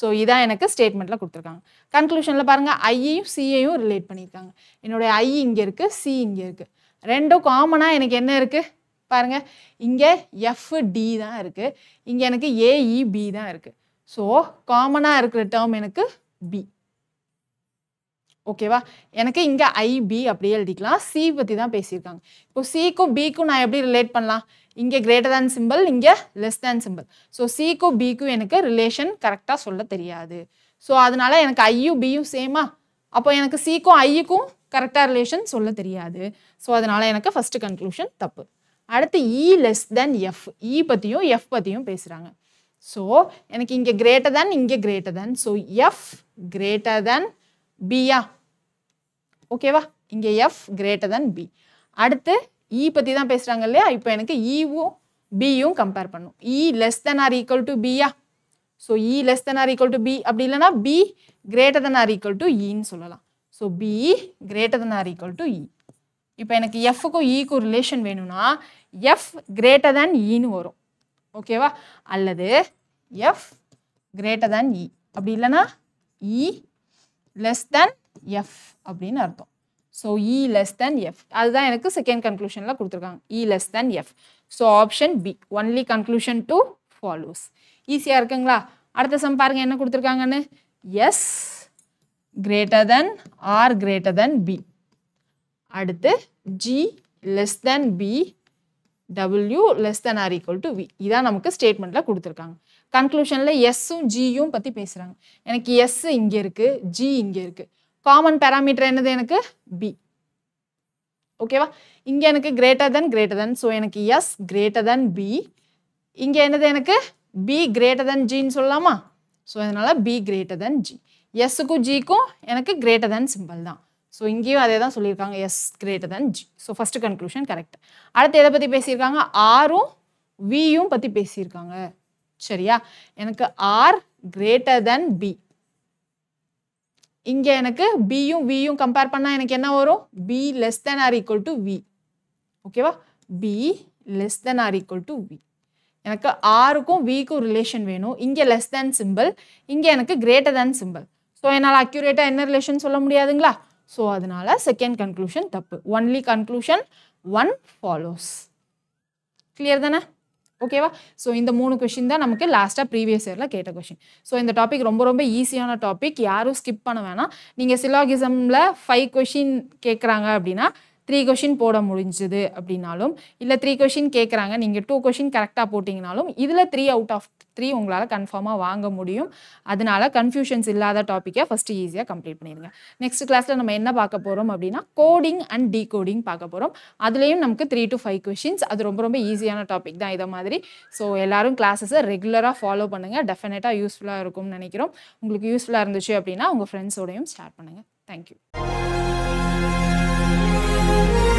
so இதான் எனக்கு ஸ்டேட்மெண்ட்டில் கொடுத்துருக்காங்க கன்க்ளூஷனில் பாருங்கள் ஐயையும் சியையும் ரிலேட் பண்ணியிருக்காங்க என்னுடைய ஐ இங்கே இருக்குது சி இங்கே இருக்குது ரெண்டும் காமனாக எனக்கு என்ன இருக்குது பாருங்கள் இங்கே எஃப் டி தான் இருக்குது இங்கே எனக்கு ஏஇபி e, தான் இருக்குது ஸோ காமனாக இருக்கிற டேர்ம் எனக்கு பி ஓகேவா எனக்கு இங்கே ஐபி அப்படியே எழுதிக்கலாம் சி பற்றி தான் பேசியிருக்காங்க இப்போ சிக்கும் பிக்கும் நான் எப்படி ரிலேட் பண்ணலாம் இங்கே கிரேட்டர் தேன் சிம்பிள் இங்கே லெஸ் தேன் சிம்பிள் ஸோ சிக்கும் பிக்கும் எனக்கு ரிலேஷன் கரெக்டாக சொல்ல தெரியாது ஸோ அதனால எனக்கு ஐயும் பியும் சேமா அப்போ எனக்கு சிக்கும் ஐயுக்கும் கரெக்டாக ரிலேஷன் சொல்ல தெரியாது ஸோ அதனால் எனக்கு ஃபஸ்ட்டு கன்க்ளூஷன் தப்பு அடுத்து E e less than F E e பற்றியும் எஃப் பற்றியும் பேசுகிறாங்க ஸோ எனக்கு இங்கே கிரேட்டர் தேன் இங்கே greater than so F greater than பியா ஓகேவா இங்கே எஃப் கிரேட்டர் தேன் பி அடுத்து இ e பற்றி தான் பேசுகிறாங்க இல்லையா இப்போ எனக்கு இவும் பியும் கம்பேர் பண்ணும் E less than or equal to பியா so E less than or equal to B அப்படி இல்லைனா B greater than or equal to இன்னு சொல்லலாம் so B greater than or equal to E இப்போ எனக்கு எஃப்க்கும் ஈக்கும் e ரிலேஷன் வேணும்னா எஃப் கிரேட்டர் தேன் இன்னு வரும் ஓகேவா அல்லது எஃப் கிரேட்டர் தேன் இ அப்படி இல்லைன்னா இ லெஸ் தேன் எஃப் அப்படின்னு அர்த்தம் so E less than F அதுதான் எனக்கு செகண்ட் கன்க்ளூஷனில் கொடுத்துருக்காங்க E less than F so option B only conclusion two follows ஈஸியாக இருக்குங்களா அடுத்த சம் பாருங்கள் என்ன கொடுத்துருக்காங்கன்னு S greater than or greater than b அடுத்து g less than b w less than or equal to v இதான் நமக்கு ஸ்டேட்மெண்ட்டில் கொடுத்துருக்காங்க கன்க்ளூஷனில் எஸ்ஸும் ஜியும் பற்றி பேசுகிறாங்க எனக்கு s இங்கே இருக்குது ஜி இங்கே இருக்குது காமன் parameter என்னது எனக்கு பி ஓகேவா இங்கே எனக்கு greater than greater than so எனக்கு எஸ் கிரேட்டர் than பி இங்கே என்னது எனக்கு பி கிரேட்டர் than ஜின்னு சொல்லலாமா ஸோ அதனால் பி கிரேட்டர் than ஜி எஸ்ஸுக்கும் ஜிக்கும் எனக்கு கிரேட்டர் தேன் சிம்பிள் தான் ஸோ இங்கேயும் அதே தான் சொல்லியிருக்காங்க S greater than G so first conclusion correct அடுத்து எதை பற்றி பேசியிருக்காங்க ஆரும் வியும் பற்றி பேசியிருக்காங்க சரியா எனக்கு ஆர் கிரேட்டர் தேன் பி இங்கே எனக்கு பியும் வியும் கம்பேர் பண்ணால் எனக்கு என்ன வரும் B less than or equal to V ஓகேவா B less than or equal to V எனக்கு ஆருக்கும் விக்கும் ரிலேஷன் வேணும் இங்கே லெஸ் தேன் சிம்பிள் இங்கே எனக்கு கிரேட்டர் தேன் சிம்பிள் ஸோ என்னால் அக்யூரேட்டாக என்ன ரிலேஷன் சொல்ல முடியாதுங்களா ஸோ அதனால செகண்ட் கன்க்ளூஷன் தப்பு only conclusion one follows clear தானே ஓகேவா ஸோ இந்த மூணு கொஷின் தான் நமக்கு லாஸ்ட்டாக ப்ரீவியஸ் இயரில் கேட்ட கொஷின் ஸோ இந்த டாபிக் ரொம்ப ரொம்ப ஈஸியான டாபிக் யாரும் ஸ்கிப் பண்ண வேணாம் நீங்கள் சிலாகிசமில் ஃபைவ் கொஷின் கேட்குறாங்க அப்படின்னா த்ரீ கொஷின் போட முடிஞ்சுது அப்படின்னாலும் இல்லை த்ரீ கொஷின் கேட்குறாங்க நீங்கள் டூ கொஷின் கரெக்டாக போட்டிங்கனாலும் இதில் த்ரீ அவுட் ஆஃப் த்ரீ உங்களால் கன்ஃபார்மாக வாங்க முடியும் அதனால கன்ஃபியூஷன்ஸ் இல்லாத டாப்பிக்கை ஃபஸ்ட்டு ஈஸியாக கம்ப்ளீட் பண்ணிடுங்க நெக்ஸ்ட் கிளாஸில் நம்ம என்ன பார்க்க போகிறோம் அப்படின்னா கோடிங் அண்ட் டீ கோடிங் பார்க்க போகிறோம் அதுலேயும் நமக்கு த்ரீ டு ஃபைவ் கொஷின்ஸ் அது ரொம்ப ரொம்ப ஈஸியான டாபிக் தான் இதை மாதிரி ஸோ எல்லோரும் கிளாஸஸை ரெகுலராக ஃபாலோ பண்ணுங்கள் டெஃபினட்டாக யூஸ்ஃபுல்லாக இருக்கும்னு நினைக்கிறோம் உங்களுக்கு யூஸ்ஃபுல்லாக இருந்துச்சு அப்படின்னா உங்கள் ஃப்ரெண்ட்ஸோடையும் ஷேர் பண்ணுங்கள் தேங்க்யூ Thank you.